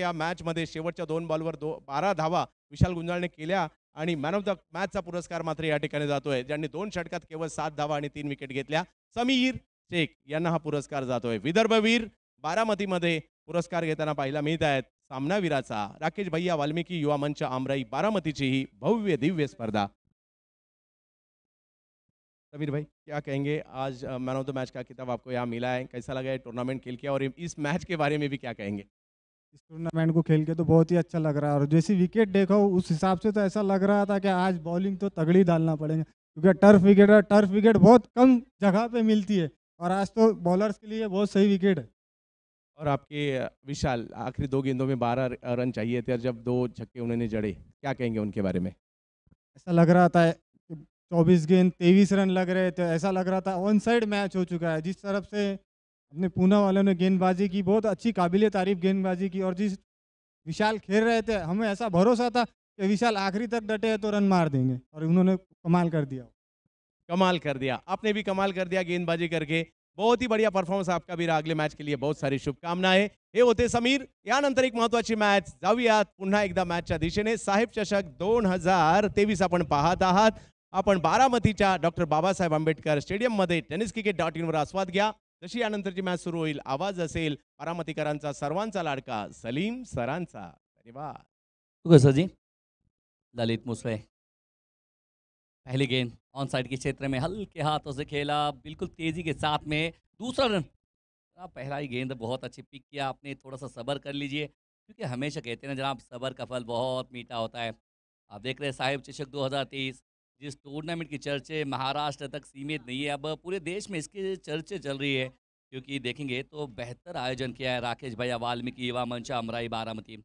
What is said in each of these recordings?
या मॅच मध्ये शेवटच्या दोन बॉलवर दो बारा धावा विशाल गुंजाळने केल्या आणि मॅन ऑफ द मॅचचा पुरस्कार मात्र या ठिकाणी जातोय ज्यांनी दोन षटकात केवळ सात धावा आणि तीन विकेट घेतल्या समीर शेख यांना हा पुरस्कार जातोय विदर्भवीर बारामतीमध्ये पुरस्कार घेताना पाहायला मिळत आहेत सामनावीराचा राकेश भैया वाल्मिकी युवा मंच आमराई बारामतीची ही भव्य दिव्य स्पर्धा समीर भाई क्या कहेंगे आज मैन ऑफ द मैच का खिताब आपको यहाँ मिला है कैसा लगा है टूर्नामेंट खेल के और इस मैच के बारे में भी क्या कहेंगे इस टूर्नामेंट को खेल के तो बहुत ही अच्छा लग रहा है और जैसी विकेट देखो उस हिसाब से तो ऐसा लग रहा था कि आज बॉलिंग तो तगड़ी डालना पड़ेगा क्योंकि टर्फ विकेट है टर्फ विकेट बहुत कम जगह पे मिलती है और आज तो बॉलर्स के लिए बहुत सही विकेट है और आपके विशाल आखिरी दो गेंदों में बारह रन चाहिए थे और जब दो छक्के उन्होंने जड़े क्या कहेंगे उनके बारे में ऐसा लग रहा था चौबीस गेंद तेईस रन लग रहे थे ऐसा लग रहा था ऑन साइड मैच हो चुका है जिस तरफ से अपने पूना वालों ने गेंदबाजी की बहुत अच्छी काबिल तारीफ गेंदबाजी की और जिस विशाल खेल रहे थे हमें ऐसा भरोसा था कि विशाल आखिरी तक डटे हैं तो रन मार देंगे और उन्होंने कमाल कर दिया कमाल कर दिया आपने भी कमाल कर दिया गेंदबाजी करके बहुत ही बढ़िया परफॉर्मेंस आपका भी रहा अगले मैच के लिए बहुत सारी शुभकामनाएं हे होते समीर यानंतर एक महत्वाची मॅच एक मैच एकदा दिशे ने साहेब चषक दोन हजार तेवीस अपन पहात आहत अपन बारामती डॉक्टर बाबा साहब आंबेडकर स्टेडियम मे टेनिस क्रिकेट डॉट इन आस्वाद घया जशी यानंतरची मैच सुरू हो आवाज अल बारामतीकर सर्वांचा लड़का सलीम सरांचा धन्यवाद जी ललित मुसरे पहली गेंद ऑन साइड के क्षेत्र में हल्के हाथों से खेला बिल्कुल तेजी के साथ में दूसरा रन हाँ, पहला ही गेंद बहुत अच्छी पिक किया आपने थोड़ा सा सबर कर लीजिए क्योंकि हमेशा कहते हैं ना जनाब सबर का फल बहुत मीठा होता है आप देख रहे हैं साहिब चषक 2023 जिस टूर्नामेंट की चर्चे महाराष्ट्र तक सीमित नहीं है अब पूरे देश में इसकी चर्चे चल रही है क्योंकि देखेंगे तो बेहतर आयोजन किया है राकेश भैया वाल्मीकि युवा मंच अमराई बारामती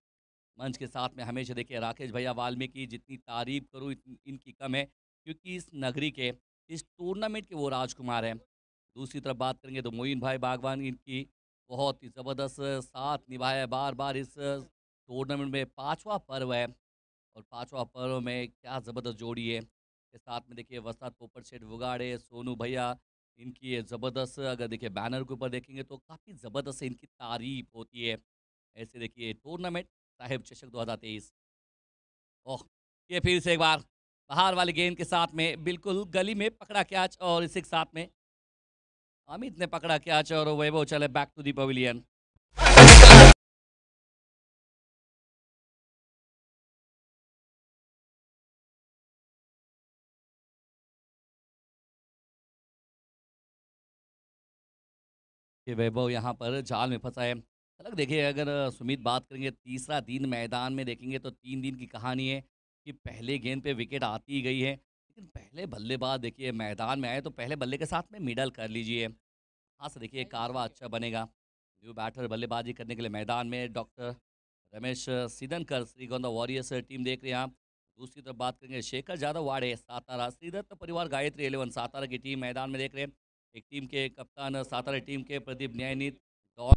मंच के साथ में हमेशा देखिए राकेश भैया वाल्मीकि जितनी तारीफ करूँ इनकी कम है क्योंकि इस नगरी के इस टूर्नामेंट के वो राजकुमार हैं दूसरी तरफ बात करेंगे तो मोइन भाई बागवान इनकी बहुत ही ज़बरदस्त साथ निभाया है बार बार इस टूर्नामेंट में पाँचवा पर्व है और पाँचवा पर्व में क्या ज़बरदस्त जोड़ी है के साथ में देखिए वसात पोपर शेड वुगाड़े सोनू भैया इनकी ये ज़बरदस्त अगर देखिए बैनर के ऊपर देखेंगे तो काफ़ी ज़बरदस्त इनकी तारीफ होती है ऐसे देखिए टूर्नामेंट साहिब चषक 2023 ओह ये फिर से एक बार बाहर वाली गेंद के साथ में बिल्कुल गली में पकड़ा कैच और इसी के साथ में अमित ने पकड़ा कैच और वो चले बैक टू दी पवेलियन कि वैभव यहाँ पर जाल में फंसा है अलग देखिए अगर सुमित बात करेंगे तीसरा दिन मैदान में देखेंगे तो तीन दिन की कहानी है कि पहले गेंद पे विकेट आती ही गई है लेकिन पहले बल्लेबाज देखिए मैदान में आए तो पहले बल्ले के साथ में मिडल कर लीजिए हाँ से देखिए कारवा अच्छा बनेगा न्यू बैटर बल्लेबाजी करने के लिए मैदान में doctor Ramesh Shri Shrigonda warriors team देख रहे हैं आप दूसरी तरफ बात करेंगे शेखर यादव वाड़े सातारा श्रीदत्त परिवार गायत्री एलेवन सातारा की टीम मैदान में देख रहे हैं एक टीम के कप्तान सातारा टीम के प्रदीप न्यायनीत डॉन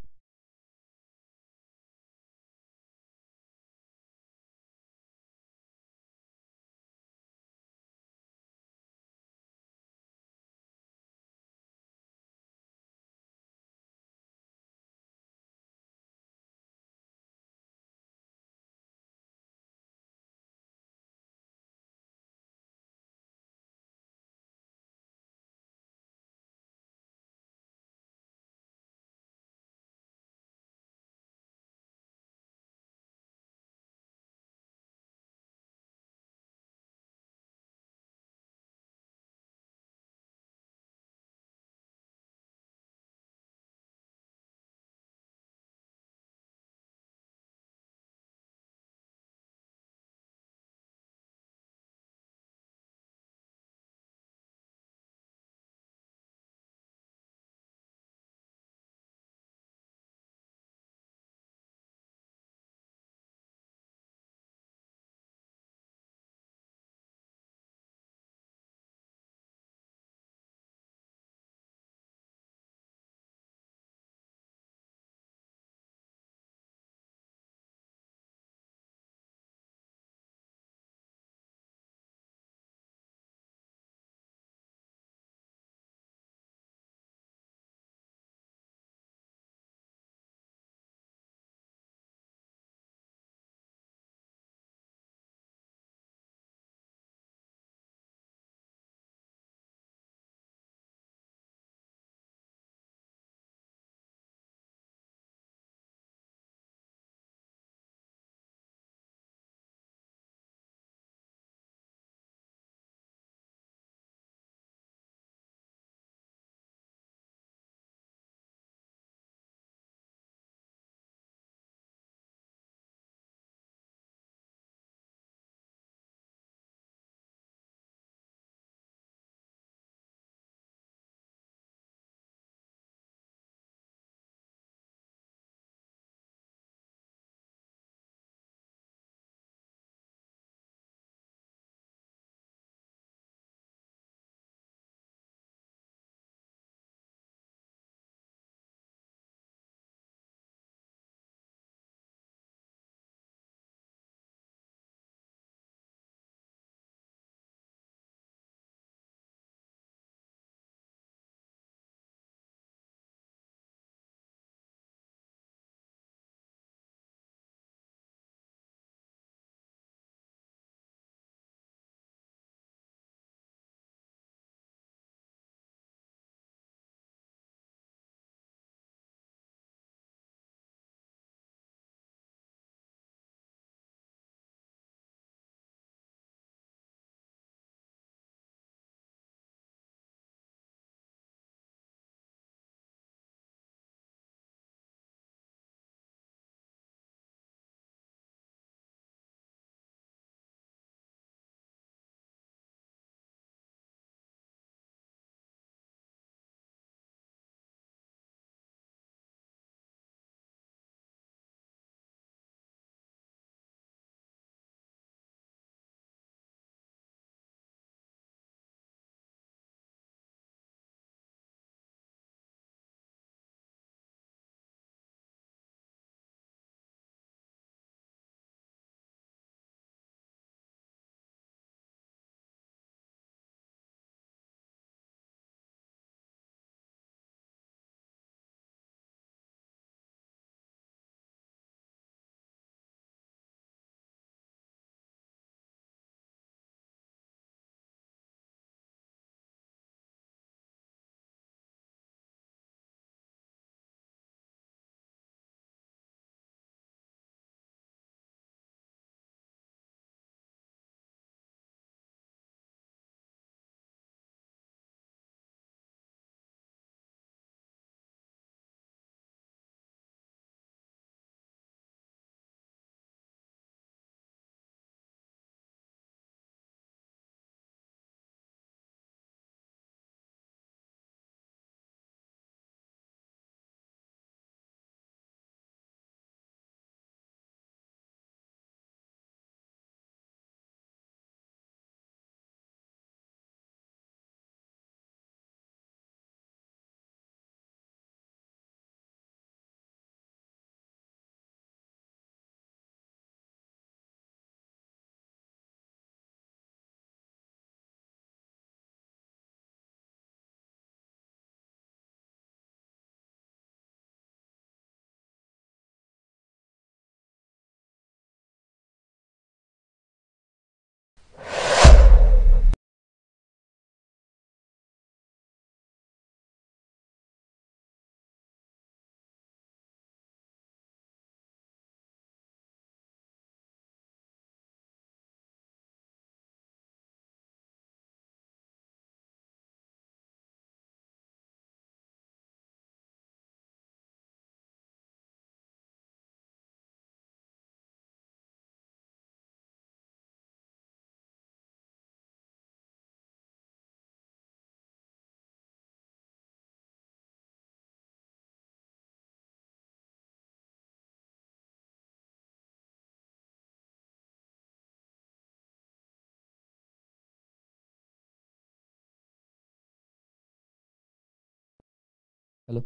हेलो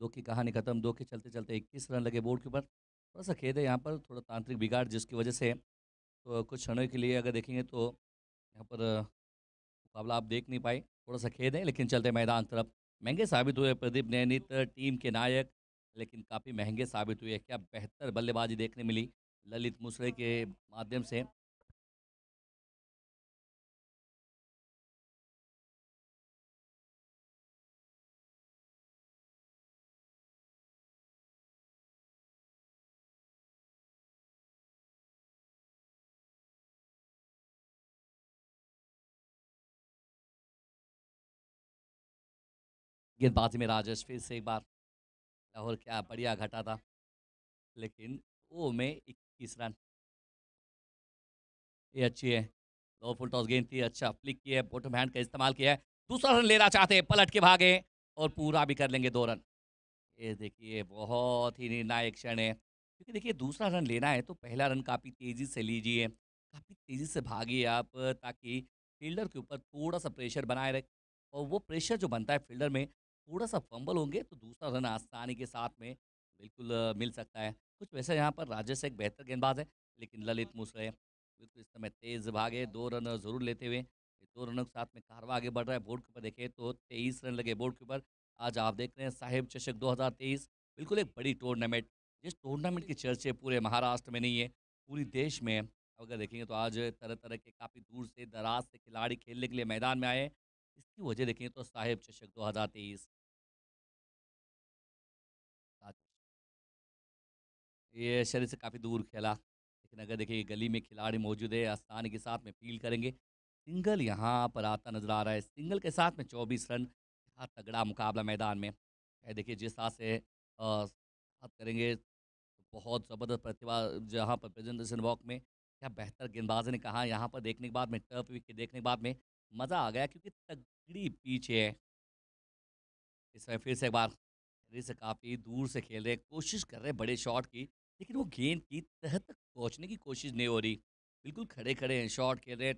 दो की कहानी खत्म दो के चलते चलते इक्कीस रन लगे बोर्ड के ऊपर थोड़ा सा खेद है यहाँ पर थोड़ा तांत्रिक बिगाड़ जिसकी वजह से तो कुछ क्षणों के लिए अगर देखेंगे तो यहाँ पर मुकाबला आप देख नहीं पाए थोड़ा सा खेद है लेकिन चलते मैदान तरफ महंगे साबित हुए प्रदीप नैनित टीम के नायक लेकिन काफ़ी महंगे साबित हुए क्या बेहतर बल्लेबाजी देखने मिली ललित मुसरे के माध्यम से गेंदबाजी में राजेश फिर से एक बार लाहौर क्या बढ़िया घटा था लेकिन वो में इक्कीस रन ये अच्छी है दो फुल टॉस गेंद थी अच्छा फ्लिक किया है बॉटम हैंड का इस्तेमाल किया है दूसरा रन लेना चाहते हैं पलट के भागे और पूरा भी कर लेंगे दो रन ये देखिए बहुत ही निर्णायक क्षण है क्योंकि देखिए दूसरा रन लेना है तो पहला रन काफ़ी तेज़ी से लीजिए काफ़ी तेज़ी से भागिए आप ताकि फील्डर के ऊपर थोड़ा सा प्रेशर बनाए रहे और वो प्रेशर जो बनता है फील्डर में थोड़ा सा फंबल होंगे तो दूसरा रन आसानी के साथ में बिल्कुल मिल सकता है कुछ वैसे यहाँ पर राजेश एक बेहतर गेंदबाज है लेकिन ललित मुसरे बिल्कुल इस समय तेज़ भागे दो रन जरूर लेते हुए दो रनों के साथ में कारवा आगे बढ़ रहा है बोर्ड के ऊपर देखें तो तेईस रन लगे बोर्ड के ऊपर आज आप देख रहे हैं साहेब चषक दो बिल्कुल एक बड़ी टूर्नामेंट जिस टूर्नामेंट की चर्चे पूरे महाराष्ट्र में नहीं है पूरी देश में अगर देखेंगे तो आज तरह तरह के काफ़ी दूर से दराज से खिलाड़ी खेलने के लिए मैदान में आए इसकी वजह देखें तो साहिब चषक 2023 ये शरीर से काफ़ी दूर खेला लेकिन अगर देखिए गली में खिलाड़ी मौजूद है आसानी के साथ में फील करेंगे सिंगल यहाँ पर आता नजर आ रहा है सिंगल के साथ में चौबीस रन तगड़ा मुकाबला मैदान में देखिए जिस तरह से बात करेंगे तो बहुत ज़बरदस्त प्रतिभा जहाँ पर प्रेजेंटेशन वॉक में क्या बेहतर गेंदबाज ने कहा यहाँ पर देखने के बाद में टर्फ विकेट देखने के बाद में मज़ा आ गया क्योंकि तगड़ी पीछे है इसमें फिर से एक बार से काफ़ी दूर से खेल रहे कोशिश कर रहे बड़े शॉट की लेकिन वो गेंद की तह तक पहुंचने की कोशिश नहीं हो रही बिल्कुल खड़े खड़े हैं शॉट खेल रहे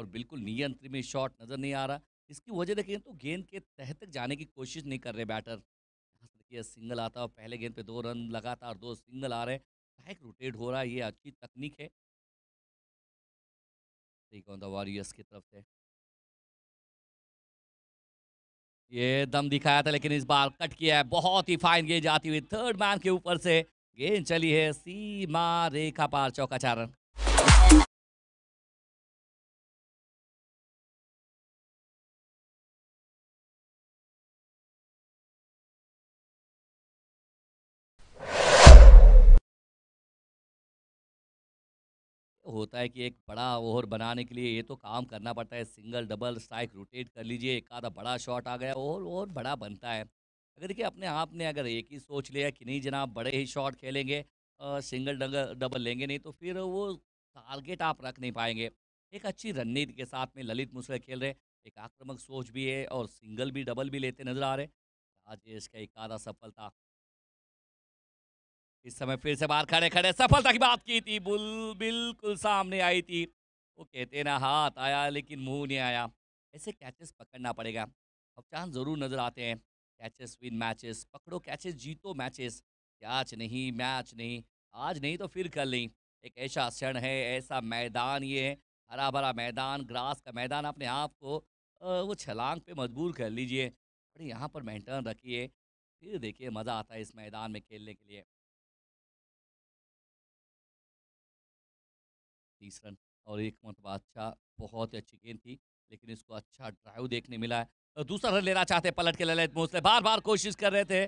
और बिल्कुल नियंत्र में शॉट नज़र नहीं आ रहा इसकी वजह देखें तो गेंद के तह तक जाने की कोशिश नहीं कर रहे बैटर देखिए सिंगल आता है पहले गेंद पे दो रन लगातार दो सिंगल आ रहे हैं बैक रोटेट हो रहा है ये अच्छी तकनीक है वॉरियर्स की तरफ से ये दम दिखाया था लेकिन इस बार कट किया है बहुत ही फाइन गेंद जाती हुई थर्ड मैन के ऊपर से गेंद चली है सीमा रेखा पार चौका रन होता है कि एक बड़ा ओवर बनाने के लिए ये तो काम करना पड़ता है सिंगल डबल स्ट्राइक रोटेट कर लीजिए एक आधा बड़ा शॉट आ गया और और बड़ा बनता है अगर देखिए अपने आप ने अगर एक ही सोच लिया कि नहीं जनाब बड़े ही शॉट खेलेंगे आ, सिंगल डबल डबल लेंगे नहीं तो फिर वो टारगेट आप रख नहीं पाएंगे एक अच्छी रणनीति के साथ में ललित मुसरे खेल रहे एक आक्रामक सोच भी है और सिंगल भी डबल भी लेते नजर आ रहे आज इसका एक आधा सफलता इस समय फिर से बाहर खड़े खड़े सफलता की बात की थी बुल बिल्कुल सामने आई थी वो कहते ना हाथ आया लेकिन मुंह नहीं आया ऐसे कैचेस पकड़ना पड़ेगा अब चांद ज़रूर नज़र आते हैं कैचेस विन मैचेस पकड़ो कैचेस जीतो मैचेस कैच नहीं मैच नहीं आज नहीं तो फिर कल नहीं एक ऐसा क्षण है ऐसा मैदान ये हरा भरा मैदान ग्रास का मैदान अपने आप को वो छलांग पे मजबूर कर लीजिए अरे यहाँ पर मेंटेन रखिए फिर देखिए मज़ा आता है इस मैदान में खेलने के लिए तीस रन और एक मतलब अच्छा बहुत ही अच्छी गेंद थी लेकिन इसको अच्छा ड्राइव देखने मिला है तो दूसरा रन लेना चाहते पलट के ललित मोसले बार बार कोशिश कर रहे थे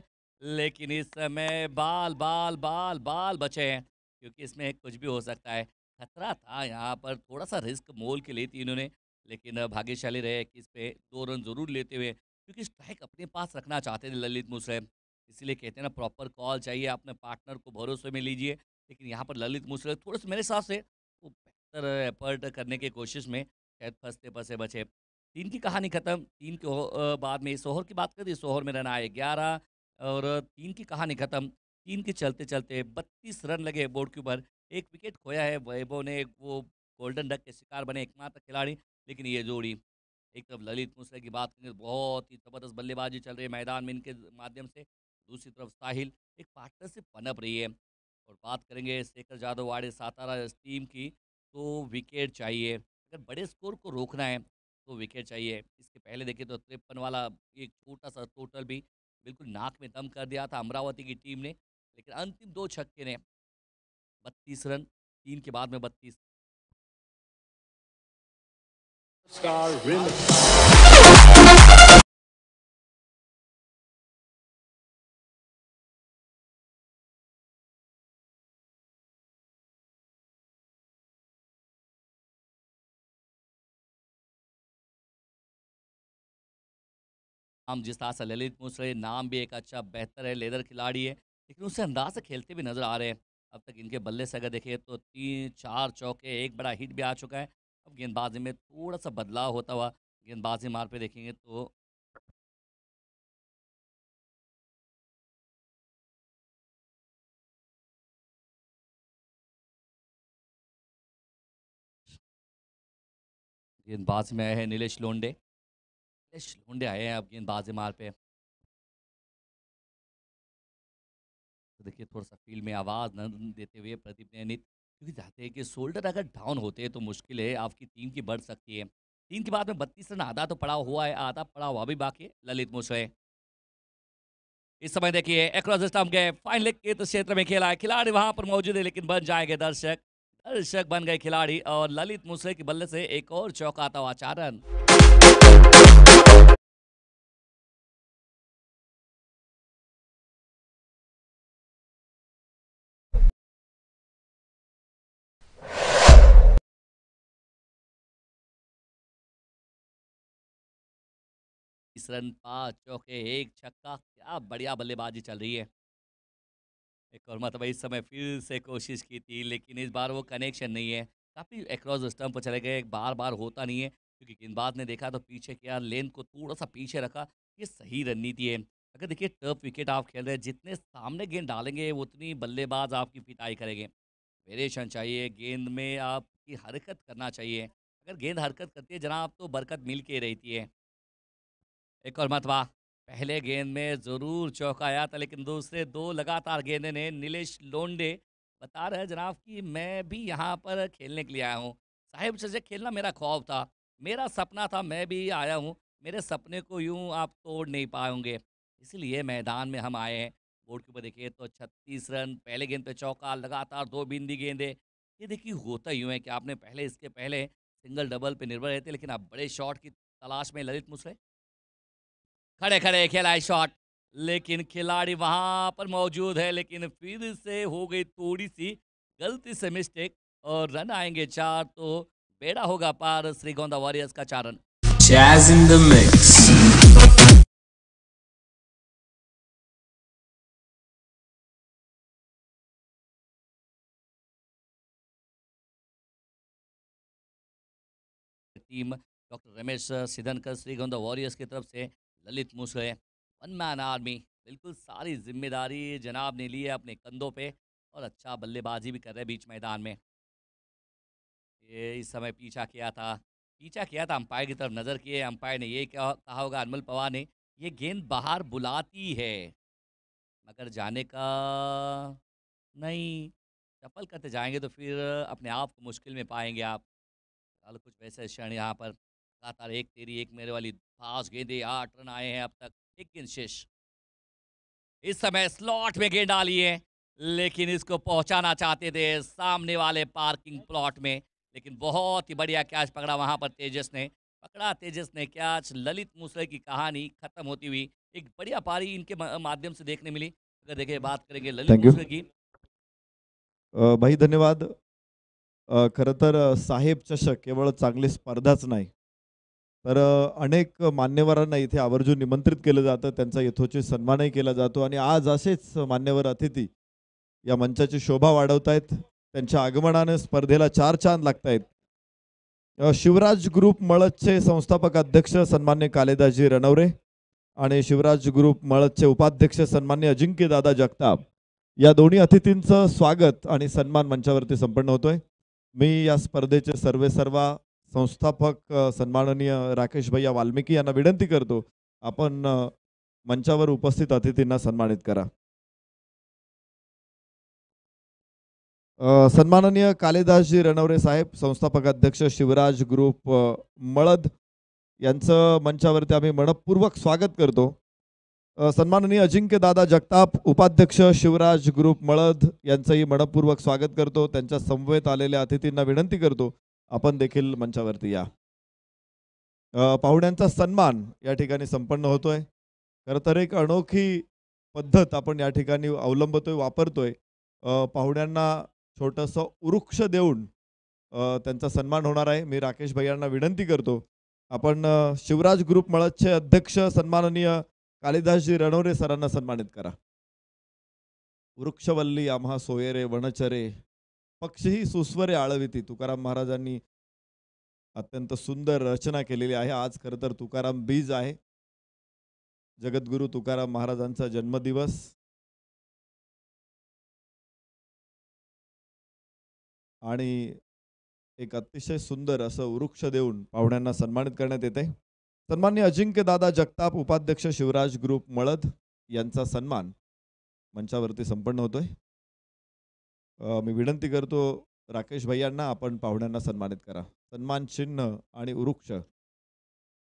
लेकिन इस समय बाल बाल बाल बाल बचे हैं क्योंकि इसमें कुछ भी हो सकता है खतरा था यहाँ पर थोड़ा सा रिस्क मोल के लिए थी इन्होंने लेकिन भाग्यशाली रहे कि इस पर दो रन जरूर लेते हुए क्योंकि स्ट्राइक अपने पास रखना चाहते थे ललित मुसरैम इसीलिए कहते हैं ना प्रॉपर कॉल चाहिए अपने पार्टनर को भरोसे में लीजिए लेकिन यहाँ पर ललित मुसरे थोड़े से मेरे हिसाब से वो बेहतर एफर्ट करने की कोशिश में शायद फंसते फंसे बचे तीन की कहानी ख़त्म तीन के बाद में सोहर की बात दी सोहर में रन आए ग्यारह और तीन की कहानी ख़त्म तीन के चलते चलते बत्तीस रन लगे बोर्ड के ऊपर एक विकेट खोया है वैभव ने वो गोल्डन डक के शिकार बने एकमात्र खिलाड़ी लेकिन ये जोड़ी एक तरफ ललित मुसरे की बात करेंगे तो बहुत ही ज़बरदस्त बल्लेबाजी चल रही है मैदान में इनके माध्यम से दूसरी तरफ साहिल एक पार्टनरशिप पनप रही है और बात करेंगे शेखर जादव वाड़े सातारा टीम की तो विकेट चाहिए अगर बड़े स्कोर को रोकना है तो विकेट चाहिए इसके पहले देखें तो तिरपन वाला एक छोटा सा टोटल भी बिल्कुल नाक में दम कर दिया था अमरावती की टीम ने लेकिन अंतिम दो छक्के ने बत्तीस रन तीन के बाद में बत्तीस Star हम जिस तरह से ललित मुसरे नाम भी एक अच्छा बेहतर है लेदर खिलाड़ी है लेकिन उससे अंदाज से खेलते भी नज़र आ रहे हैं अब तक इनके बल्ले से अगर देखिए तो तीन चार चौके एक बड़ा हिट भी आ चुका है अब गेंदबाजी में थोड़ा सा बदलाव होता हुआ गेंदबाजी मार पे देखेंगे तो गेंदबाज में आए हैं नीलेश लोंडे लौंडे आए हैं अब गेंदबाज मार पे तो देखिए थोड़ा सा फील्ड में आवाज़ न देते हुए प्रदीप ने क्योंकि चाहते हैं कि शोल्डर अगर डाउन होते हैं तो मुश्किल है आपकी टीम की बढ़ सकती है टीम के बाद में बत्तीस रन आधा तो पड़ा हुआ है आधा पड़ा हुआ भी बाकी ललित मुसरे इस समय देखिए एक्रॉस स्टम्प गए फाइनल के तो क्षेत्र में खेला है खिलाड़ी वहां पर मौजूद है लेकिन बन जाएंगे दर्शक दर्शक बन गए खिलाड़ी और ललित मुसरे के बल्ले से एक और चौका था आचारण बीस रन पाँच चौके एक छक्का क्या बढ़िया बल्लेबाजी चल रही है एक और मतलब इस समय फिर से कोशिश की थी लेकिन इस बार वो कनेक्शन नहीं है काफ़ी एक्रॉस स्टम्प चले गए बार बार होता नहीं है क्योंकि गेंदबाज ने देखा तो पीछे किया लेंथ को थोड़ा सा पीछे रखा ये सही रणनीति है अगर देखिए टर्फ विकेट आप खेल रहे हैं जितने सामने गेंद डालेंगे उतनी बल्लेबाज आपकी पिटाई करेंगे वेरिएशन चाहिए गेंद में आपकी हरकत करना चाहिए अगर गेंद हरकत करती है जना आप तो बरकत मिल के रहती है एक और मतवा पहले गेंद में ज़रूर चौंकाया था लेकिन दूसरे दो लगातार गेंदे ने नीलेश लोंडे बता रहे जनाब कि मैं भी यहाँ पर खेलने के लिए आया हूँ साहिब से खेलना मेरा ख्वाब था मेरा सपना था मैं भी आया हूँ मेरे सपने को यूँ आप तोड़ नहीं पाएंगे इसीलिए मैदान में हम आए हैं बोर्ड के ऊपर देखिए तो छत्तीस रन पहले गेंद पे चौका लगातार दो बिंदी गेंदे ये देखिए होता यूँ है कि आपने पहले इसके पहले सिंगल डबल पे निर्भर रहते लेकिन आप बड़े शॉट की तलाश में ललित मुसरे खड़े खड़े खेला है शॉट लेकिन खिलाड़ी वहां पर मौजूद है लेकिन फिर से हो गई थोड़ी सी गलती से मिस्टेक और रन आएंगे चार तो बेड़ा होगा पार श्रीगोंदा वॉरियर्स का चार run team doctor Ramesh Sidhankar Shrigonda warriors की तरफ से Lalit Musre one man army बिल्कुल सारी जिम्मेदारी जनाब ने ली है अपने कंधों पे और अच्छा बल्लेबाजी भी कर रहे बीच मैदान में ये इस समय पीछा किया था पीछा किया था अंपायर की तरफ नज़र किए अंपायर ने ये कहा होगा अनमल पवार ने ये गेंद बाहर बुलाती है मगर जाने का नहीं चप्पल करते जाएंगे तो फिर अपने आप को मुश्किल में पाएंगे आप कुछ वैसे क्षण यहाँ पर लगातार एक तेरी एक मेरे वाली खास गेंदे आठ रन आए हैं अब तक लेकिन शेष इस समय स्लॉट में गेंद डाली है लेकिन इसको पहुंचाना चाहते थे सामने वाले पार्किंग प्लॉट में लेकिन बहुत ही बढ़िया कैच पकड़ा वहां पर तेजस ने पकड़ा तेजस ने कैच ललित मूसले की कहानी खत्म होती हुई एक बढ़िया पारी इनके माध्यम से देखने मिली अगर देखिए बात करेंगे ललित मूसले की भाई धन्यवाद खरतर साहेब चषक केवल चांगली स्पर्धाच नहीं तर अनेक मान्यवरांना इथे आवर्जून निमंत्रित केलं जातं त्यांचा यथोचित सन्मानही केला जातो आणि आज असेच मान्यवर अतिथी या मंचाची शोभा वाढवत आहेत त्यांच्या आगमनाने स्पर्धेला चार चांद लागत आहेत शिवराज ग्रुप मळदचे संस्थापक अध्यक्ष सन्मान्य कालेदाजी रणवरे आणि शिवराज ग्रुप मळदचे उपाध्यक्ष सन्मान्य अजिंक्यदादा जगताप या दोन्ही अतिथींचं स्वागत आणि सन्मान मंचावरती संपन्न होतोय मी या स्पर्धेचे सर्वे सर्वा संस्थापक सन्माननीय राकेश भैया वाल्मिकी यांना विनंती करतो आपण मंचावर उपस्थित अतिथींना सन्मानित करा सन्माननीय कालिदासजी रणवरे साहेब संस्थापक अध्यक्ष शिवराज ग्रुप मळद यांचं मंचावरती आम्ही मनपूर्वक स्वागत करतो सन्माननीय अजिंक्य दादा जगताप उपाध्यक्ष शिवराज ग्रुप मळद यांचंही मनपूर्वक स्वागत करतो त्यांच्या समवेत आलेल्या अतिथींना विनंती करतो आपण देखील मंचावरती या पाहुण्यांचा सन्मान या ठिकाणी संपन्न होतोय खरं तर एक अनोखी पद्धत आपण या ठिकाणी अवलंबतोय वापरतोय पाहुण्यांना छोटंसं वृक्ष देऊन त्यांचा सन्मान होणार आहे मी राकेश भैयांना विनंती करतो आपण शिवराज ग्रुप मळदचे अध्यक्ष सन्माननीय कालिदासजी रणोरे सरांना सन्मानित करा वृक्षवल्ली आम्हा सोयरे वनचरे पक्षही सुस्वरे आळवीती तुकाराम महाराजांनी अत्यंत सुंदर रचना केलेली आहे आज खरं तर तुकाराम बीज आहे जगद्गुरु तुकाराम महाराजांचा जन्मदिवस आणि एक अतिशय सुंदर असं वृक्ष देऊन पाहुण्यांना सन्मानित करण्यात येते सन्मान्य अजिंक्य दादा जगताप उपाध्यक्ष शिवराज ग्रुप मळद यांचा सन्मान मंचावरती संपन्न होतोय मी विनंती करतो राकेश भैयांना आपण पाहुण्यांना सन्मानित करा. सन्मान चिन्ह आणि वृक्ष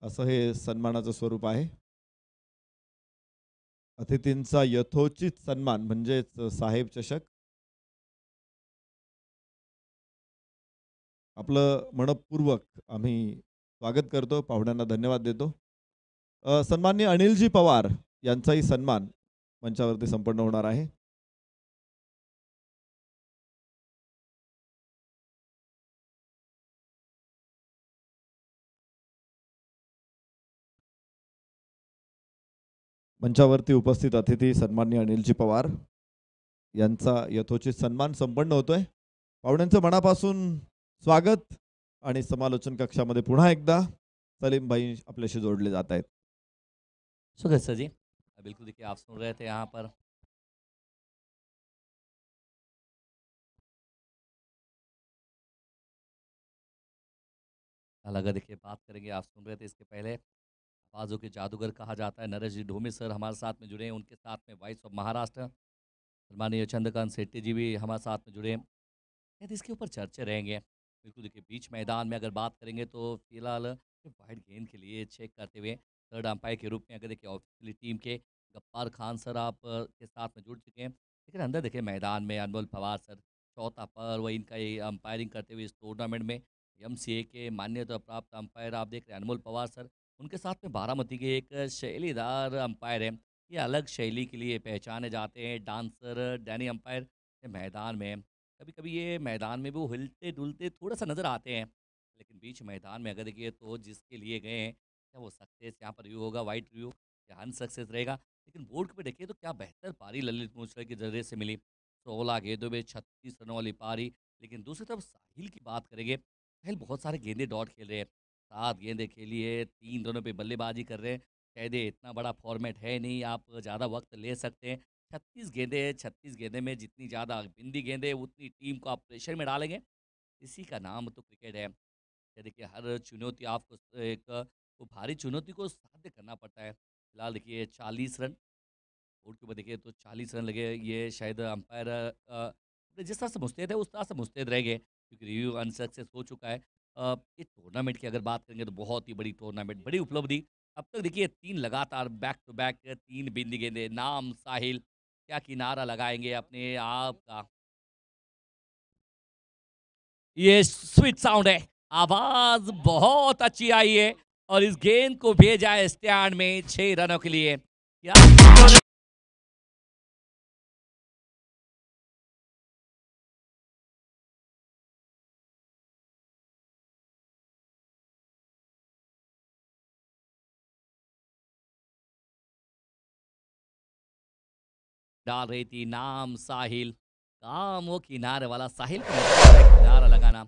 असं हे सन्मानाचं स्वरूप आहे. अतिथींचा यथोचित सन्मान म्हणजेच साहेब चषक. आपलं मनपूर्वक आम्ही स्वागत करतो. पाहुण्यांना धन्यवाद देतो. सन्माननीय अनिलजी पवार यांचाही सन्मान मंचावरती संपन्न होणार आहे. मंचावरती उपस्थित अतिथी सन्मान्य अनिलजी पवार यांचा यथोचित सन्मान संपन्न होतोय पाहुण्यांचं मनापासून स्वागत आणि समालोचन कक्षामध्ये पुन्हा एकदा सलीमभाई आपल्याशी जोडले जात आहेत सुखद सर बिल्कुल देखिए आप सुन रहे थे यहाँ पर लगा देखिए बात करेंगे आप सुन रहे थे इसके पहले आवाज़ों के जादूगर कहा जाता है नरेश जी ढोमे सर हमारे साथ में जुड़े हैं उनके साथ में वाइस ऑफ महाराष्ट्र माननीय चंद्रकांत सेट्टी जी भी हमारे साथ में जुड़े हैं इसके ऊपर चर्चे रहेंगे बिल्कुल देखिए बीच मैदान में अगर बात करेंगे तो फिलहाल वाइट गेंद के लिए चेक करते हुए थर्ड अंपायर के रूप में अगर देखिए ऑफिशियली टीम के गप्पार खान सर आप के साथ में जुड़ चुके हैं लेकिन अंदर देखिए मैदान में अनमोल पवार सर चौथा पर वह इनका ये अंपायरिंग करते हुए इस टूर्नामेंट में एम के मान्यता प्राप्त अंपायर आप देख रहे हैं अनमोल पवार सर उनके साथ में बारामती के एक शैलीदार अंपायर हैं ये अलग शैली के लिए पहचाने जाते हैं डांसर डैनी अंपायर मैदान में कभी कभी ये मैदान में भी वो हिलते डुलते थोड़ा सा नज़र आते हैं लेकिन बीच मैदान में अगर देखिए तो जिसके लिए गए हैं क्या वो सक्सेस यहाँ पर व्यू होगा वाइट व्यू या अनसक्सेस रहेगा लेकिन बोर्ड पर देखिए तो क्या बेहतर पारी ललित मुंसरा के जरिए से मिली सोलह गेंदों में छत्तीस रनों वाली पारी लेकिन दूसरी तरफ साहिल की बात करेंगे साहिल बहुत सारे गेंदे डॉट खेल रहे हैं सात गेंदे खेली है तीन रनों पे बल्लेबाजी कर रहे हैं शायद इतना बड़ा फॉर्मेट है नहीं आप ज़्यादा वक्त ले सकते हैं छत्तीस गेंदे हैं छत्तीस गेंदे में जितनी ज़्यादा बिंदी गेंदे उतनी टीम को आप प्रेशर में डालेंगे इसी का नाम तो क्रिकेट है देखिए हर चुनौती आपको एक तो भारी चुनौती को साध्य करना पड़ता है फिलहाल देखिए चालीस रन बोर्ड के ऊपर देखिए तो चालीस रन लगे ये शायद अंपायर जिस तरह से मुस्तैद है उस तरह से मुस्तैद रह गए क्योंकि रिव्यू अनसक्सेस हो चुका है ये टूर्नामेंट की अगर बात करेंगे तो बहुत ही बड़ी टूर्नामेंट बड़ी उपलब्धि अब तक देखिए तीन लगातार बैक टू बैक तीन बिंदी गेंदे नाम साहिल क्या किनारा लगाएंगे अपने आप का ये स्वीट साउंड है आवाज बहुत अच्छी आई है और इस गेंद को भेजा है स्टैंड में छह रनों के लिए क्या डाल रही थी नाम साहिल काम वो किनारे वाला साहिल का मतलब किनारा लगाना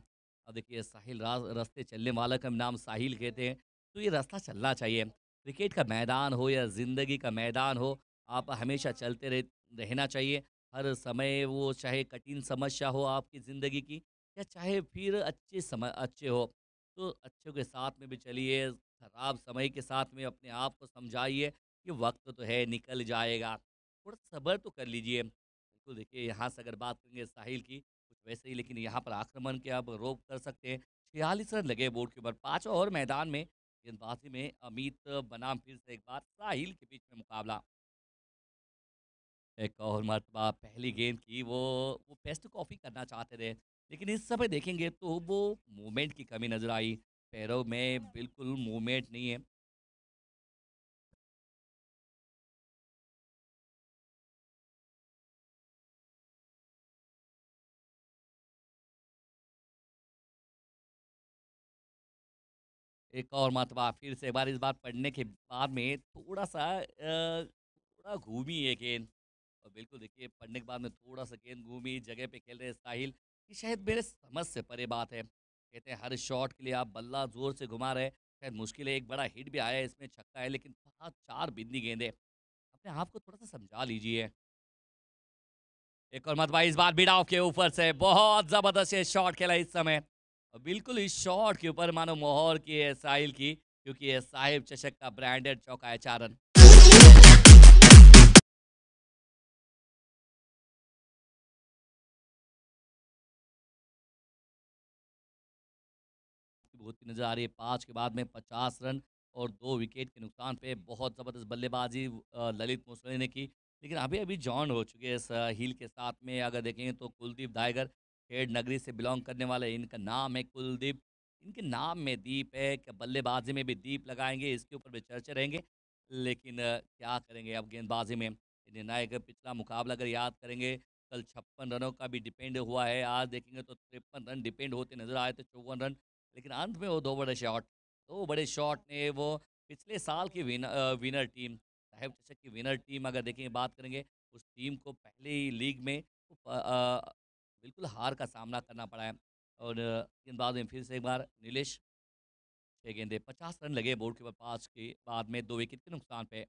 अब देखिए साहिल रास्ते चलने वाला का नाम साहिल कहते हैं तो ये रास्ता चलना चाहिए क्रिकेट का मैदान हो या ज़िंदगी का मैदान हो आप हमेशा चलते रह, रहना चाहिए हर समय वो चाहे कठिन समस्या हो आपकी ज़िंदगी की या चाहे फिर अच्छे समय अच्छे हो तो अच्छे के साथ में भी चलिए ख़राब समय के साथ में अपने आप को समझाइए कि वक्त तो है निकल जाएगा थोड़ा सबर तो कर लीजिए तो देखिए यहाँ से अगर बात करेंगे साहिल की कुछ वैसे ही लेकिन यहाँ पर आक्रमण के अब रोक कर सकते हैं छियालीस रन लगे बोर्ड के ऊपर पाँच और मैदान में गेंदबाजी में अमित बनाम फिर से एक बार साहिल के बीच में मुकाबला एक और मरतबा पहली गेंद की वो वो बेस्ट कॉपी करना चाहते थे लेकिन इस समय देखेंगे तो वो मूवमेंट की कमी नज़र आई पैरों में बिल्कुल मूवमेंट नहीं है एक और मतबा फिर से एक बार इस बार पढ़ने के बाद में थोड़ा सा थोड़ा घूमी है गेंद और बिल्कुल देखिए पढ़ने के बाद में थोड़ा सा गेंद घूमी जगह पे खेल रहे साहिल ये शायद मेरे समझ से परे बात है कहते हैं हर शॉट के लिए आप बल्ला जोर से घुमा रहे शायद मुश्किल है एक बड़ा हिट भी आया है इसमें छक्का है लेकिन चार बिंदी गेंदे अपने आप को थोड़ा सा समझा लीजिए एक और मतबा इस बार बीड ऑफ के ऊपर से बहुत ज़बरदस्त शॉट खेला इस समय बिल्कुल इस शॉट के ऊपर मानो मोहर की है साहिल की क्योंकि ये साहिब चषक का ब्रांडेड चौका है चारन बहुत ही नज़र आ रही है पांच के बाद में पचास रन और दो विकेट के नुकसान पे बहुत ज़बरदस्त बल्लेबाजी ललित मोसले ने की लेकिन अभी अभी जॉन हो चुके हैं इस हील के साथ में अगर देखेंगे तो कुलदीप डायगर खेड़ नगरी से बिलोंग करने वाले इनका नाम है कुलदीप इनके नाम में दीप है क्या बल्लेबाजी में भी दीप लगाएंगे इसके ऊपर भी चर्चे रहेंगे लेकिन क्या करेंगे अब गेंदबाजी में निर्णायक पिछला मुकाबला अगर याद करेंगे कल छप्पन रनों का भी डिपेंड हुआ है आज देखेंगे तो तिरपन रन डिपेंड होते नजर आए थे चौवन रन लेकिन अंत में वो दो बड़े शॉट दो बड़े शॉट ने वो पिछले साल की विन, विनर टीम साहेब चषक की विनर टीम अगर देखेंगे बात करेंगे उस टीम को पहले ही लीग में बिल्कुल हार का सामना करना पड़ा है और गेंदबाज में फिर से एक बार नीलेश छः गेंदे पचास रन लगे बोर्ड के ऊपर के बाद में दो विकेट के नुकसान पे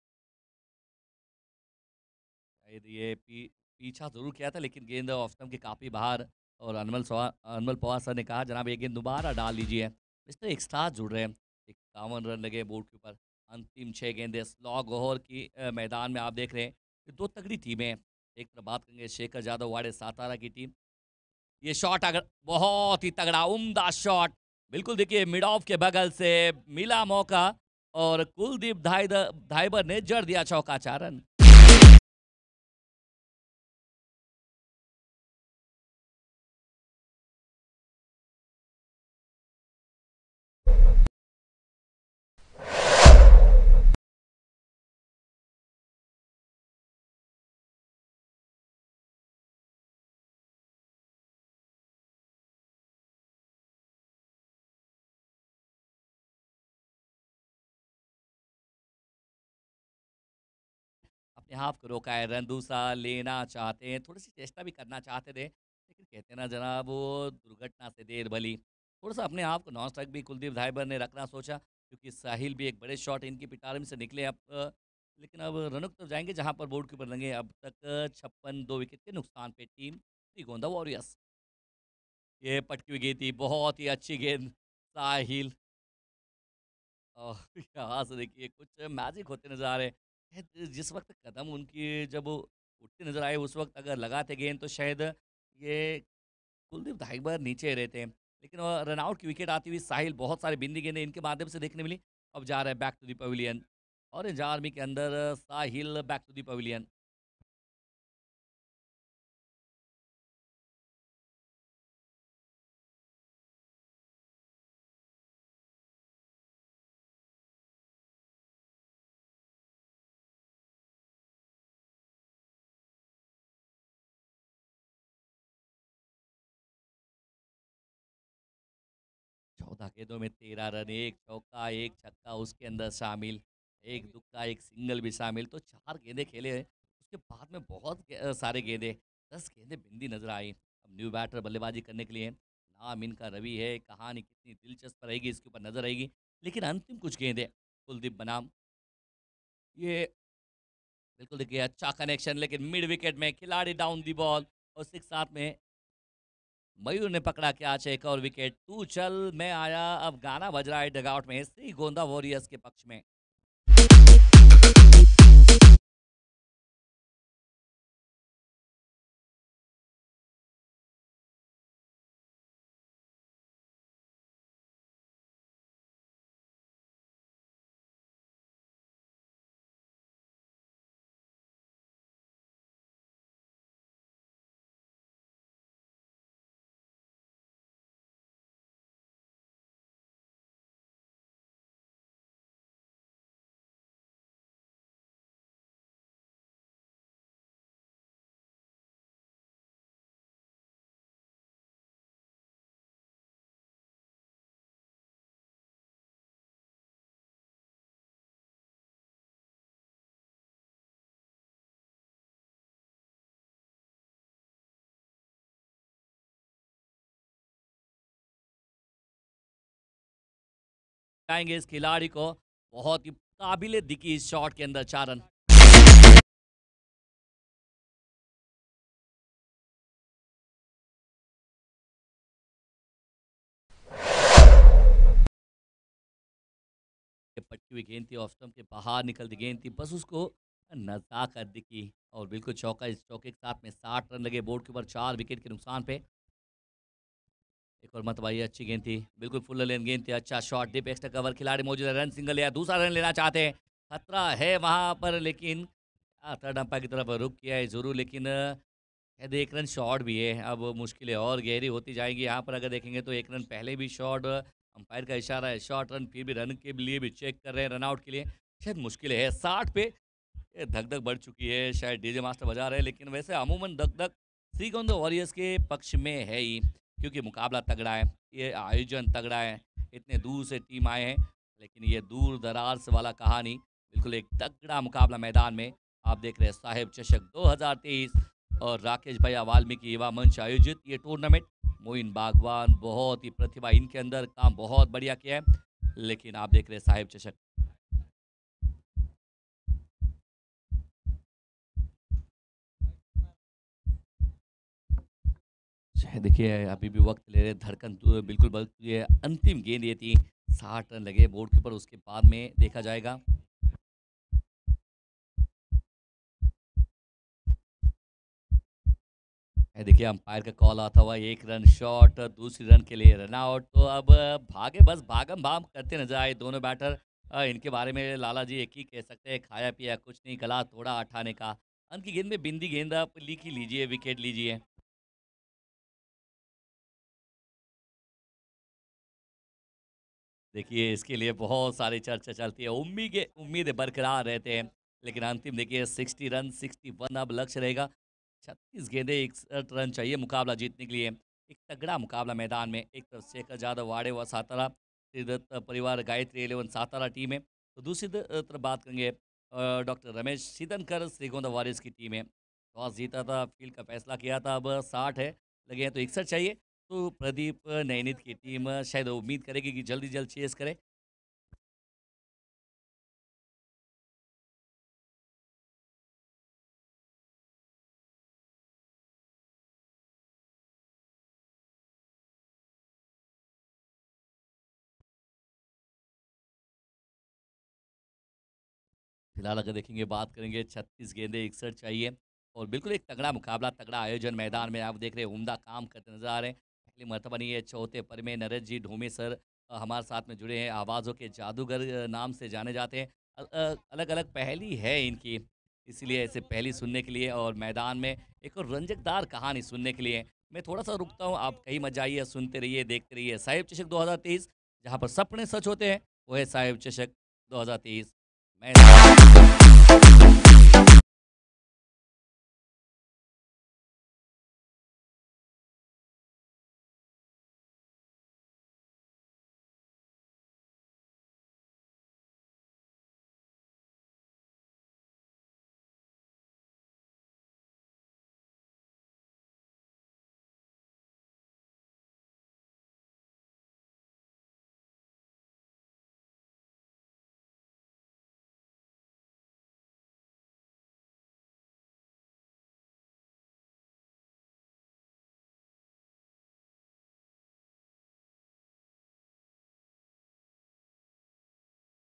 शायद ये पी, पीछा जरूर किया था लेकिन गेंद ऑफ के काफ़ी बाहर और अनमल अनमल पवार सर ने कहा जनाब ये गेंद दोबारा डाल लीजिए मिस्टर एक साथ जुड़ रहे हैं इक्यावन रन लगे बोर्ड के ऊपर अंतिम छः गेंदे स्लॉग ओवर की मैदान में आप देख रहे हैं दो तगड़ी टीमें एक तरफ बात करेंगे शेखर यादव वाड़े सातारा की टीम ये शॉट अगर बहुत ही तगड़ा उम्दा शॉट बिल्कुल देखिए मिड ऑफ के बगल से मिला मौका और कुलदीप धाइबर ने जड़ दिया चौका चारण यहाँ आपको रोका है रन दूसरा लेना चाहते हैं थोड़ी सी चेष्टा भी करना चाहते थे लेकिन कहते ना जनाब वो दुर्घटना से देर भली थोड़ा सा अपने आप को नॉन स्ट्राइक भी कुलदीप धाइबर ने रखना सोचा क्योंकि साहिल भी एक बड़े शॉट इनकी पिटार में से निकले अब लेकिन अब रनुक तो जाएंगे जहाँ पर बोर्ड के ऊपर अब तक छप्पन दो विकेट के नुकसान पे टीम श्री गोंदा वॉरियर्स ये पटकी हुई गई थी बहुत ही अच्छी गेंद साहिल और यहाँ से देखिए कुछ मैजिक होते नजर आ रहे शायद जिस वक्त कदम उनकी जब उठते नजर आए उस वक्त अगर लगाते गेंद तो शायद ये कुलदीप धाइबर नीचे रहते हैं लेकिन रनआउट की विकेट आती हुई साहिल बहुत सारे बिंदी गेंदें इनके माध्यम से देखने मिली अब जा रहे हैं बैक टू दी पवेलियन और आर्मी के अंदर Sahil back to the pavilion गेंदों में तेरह रन एक चौका एक छक्का उसके अंदर शामिल एक दुक्का एक सिंगल भी शामिल तो चार गेंदे खेले हैं उसके बाद में बहुत सारे गेंदे दस गेंदे बिंदी नजर आई अब न्यू बैटर बल्लेबाजी करने के लिए नाम इनका रवि है कहानी कितनी दिलचस्प रहेगी इसके ऊपर नजर आएगी लेकिन अंतिम कुछ गेंदे कुलदीप बनाम ये बिल्कुल देखिए अच्छा कनेक्शन लेकिन मिड विकेट में खिलाड़ी डाउन दी बॉल और सिक्स साथ में मयूर ने पकड़ा क्या छह एक और विकेट तू चल मैं आया अब गाना बज रहा है डगआउट में श्री गोंदा वॉरियर्स के पक्ष में पाएंगे इस खिलाड़ी को बहुत ही काबिल दिखी इस शॉट के अंदर चार रन पट्टी हुई गेंद थी ऑफ स्टम्प के बाहर निकलती गेंद थी बस उसको कर दिखी और बिल्कुल चौका इस चौके के साथ में साठ रन लगे बोर्ड के ऊपर चार विकेट के नुकसान पे एक और मतबाई अच्छी गेंद थी बिल्कुल फुल लेन गेंद थी अच्छा शॉट डिप एक्स्ट्रा कवर खिलाड़ी मौजूद है रन सिंगल या दूसरा रन लेना चाहते हैं खतरा है वहाँ पर लेकिन थर्ड अंपायर की तरफ रुक किया है जरूर लेकिन एक रन शॉट भी है अब मुश्किलें और गहरी होती जाएंगी यहाँ पर अगर देखेंगे तो एक रन पहले भी शॉट अंपायर का इशारा है शॉर्ट रन फिर भी रन के लिए भी चेक कर रहे हैं रनआउट के लिए शायद मुश्किलें है साठ पे धक धक बढ़ चुकी है शायद डीजे मास्टर बजा रहे हैं लेकिन वैसे अमूमन धक धक श्रीगोंद वॉरियर्स के पक्ष में है ही क्योंकि मुकाबला तगड़ा है ये आयोजन तगड़ा है इतने दूर से टीम आए हैं लेकिन ये दूर दराज वाला कहानी बिल्कुल एक तगड़ा मुकाबला मैदान में आप देख रहे हैं साहेब चषक 2023 और राकेश भैया वाल्मीकि युवा मंच आयोजित ये टूर्नामेंट मोइन बागवान बहुत ही प्रतिभा इनके अंदर काम बहुत बढ़िया किया है लेकिन आप देख रहे हैं साहेब चषक देखिए अभी भी वक्त ले रहे धड़कन तो बिल्कुल बल है अंतिम गेंद ये थी साठ रन लगे बोर्ड के ऊपर उसके बाद में देखा जाएगा देखिए अंपायर का कॉल आता हुआ एक रन शॉट दूसरी रन के लिए रन आउट तो अब भागे बस भागम भाग करते नजर आए दोनों बैटर इनके बारे में लाला जी एक ही कह सकते हैं खाया पिया कुछ नहीं गला थोड़ा अठाने का अंत की गेंद में बिंदी गेंद आप लिख ही लीजिए विकेट लीजिए देखिए इसके लिए बहुत सारी चर्चा चलती है उम्मीद उम्मीद बरकरार रहते हैं लेकिन अंतिम देखिए सिक्सटी रन सिक्सटी वन अब लक्ष्य रहेगा छत्तीस गेंदे इकसठ रन चाहिए मुकाबला जीतने के लिए एक तगड़ा मुकाबला मैदान में एक तरफ शेखर यादव वाड़े व सातारा श्रीदत्त परिवार गायत्री एलेवन सातारा टीम है तो दूसरी तरफ बात करेंगे डॉक्टर रमेश सिदनकर श्रीगोंदा वॉरियर्स की टीम है टॉस जीता था फील्ड का फैसला किया था अब साठ है लगे हैं तो इकसठ चाहिए तो प्रदीप नैनित की टीम शायद उम्मीद करेगी कि जल्दी जल्द चेस करे फिलहाल अगर देखेंगे बात करेंगे छत्तीस गेंदे इकसठ चाहिए और बिल्कुल एक तगड़ा मुकाबला तगड़ा आयोजन मैदान में आप देख रहे हैं उमदा काम करते नजर आ रहे हैं पहली मरतबा नहीं है चौथे पर में नरेश जी ढूमे सर हमारे साथ में जुड़े हैं आवाज़ों के जादूगर नाम से जाने जाते हैं अलग अलग पहली है इनकी इसलिए ऐसे पहली सुनने के लिए और मैदान में एक और रंजकदार कहानी सुनने के लिए मैं थोड़ा सा रुकता हूँ आप कहीं मत जाइए सुनते रहिए देखते रहिए साहिब चषक 2023 जहाँ पर सपने सच होते हैं वो है साहिब चषक दो हज़ार मैं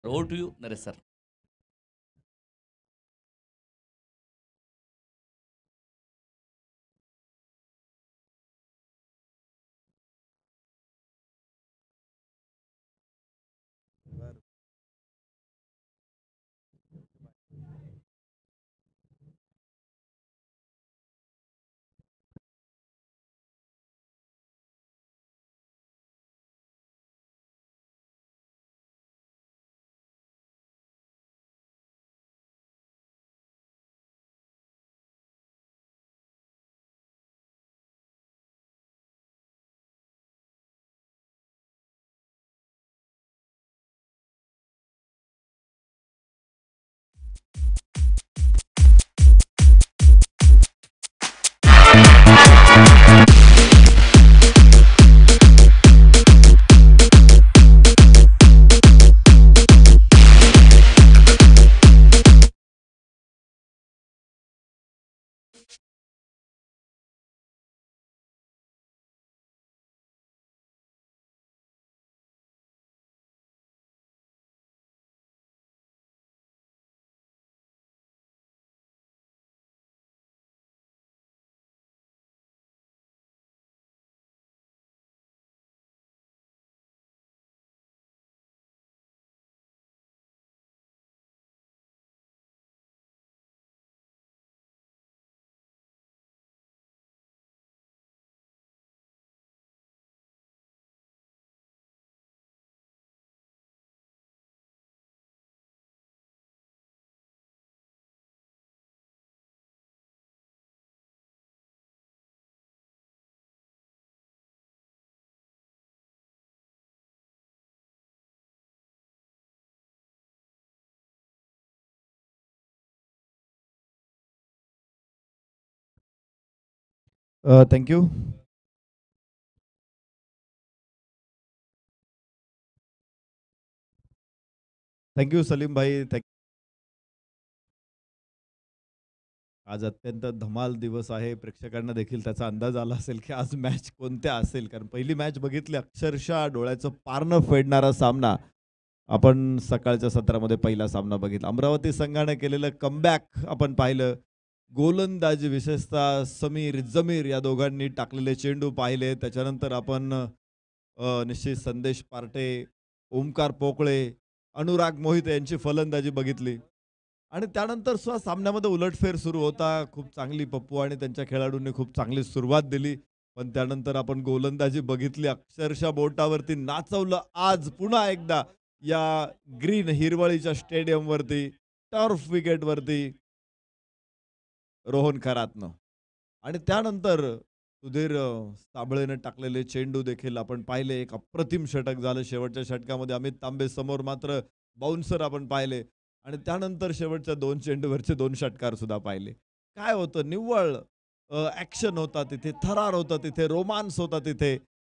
over to you, Naresh thank you thank you Salim bhai thank आज अत्यंत धमाल दिवस आहे प्रेक्षकांना देखील त्याचा अंदाज आला असेल की आज मॅच कोणत्या असेल कारण पहिली मॅच बघितली अक्षरशः डोळ्याचं पारणं फेडणारा सामना आपण सकाळच्या सत्रामध्ये पहिला सामना बघितला अमरावती संघानं केलेलं कमबॅक आपण पाहिलं गोलंदाजी विशेषतः समीर जमीर या दोघांनी टाकलेले चेंडू पाहिले त्याच्यानंतर आपण निश्चित संदेश पार्टे ओमकार पोकळे अनुराग मोहित यांची फलंदाजी बघितली आणि त्यानंतर सुद्धा सामन्यामध्ये उलटफेर सुरू होता खूप चांगली पप्पू आणि त्यांच्या खेळाडूंनी खूप चांगली सुरुवात दिली पण त्यानंतर आपण गोलंदाजी बघितली अक्षरशः बोटावरती नाचवलं आज पुन्हा एकदा या ग्रीन हिरवळीच्या स्टेडियमवरती टर्फ विकेटवरती रोहन खरातनं आणि त्यानंतर सुधीर साबळेनं टाकलेले चेंडू देखील आपण पाहिले एक अप्रतिम षटक झालं शेवटच्या षटकामध्ये अमित तांबे समोर मात्र बाउन्सर आपण पाहिले आणि त्यानंतर शेवटच्या दोन चेंडूवरचे दोन षटकार सुद्धा पाहिले काय होतं निव्वळ ॲक्शन होता तिथे थरार होता तिथे रोमांस होता तिथे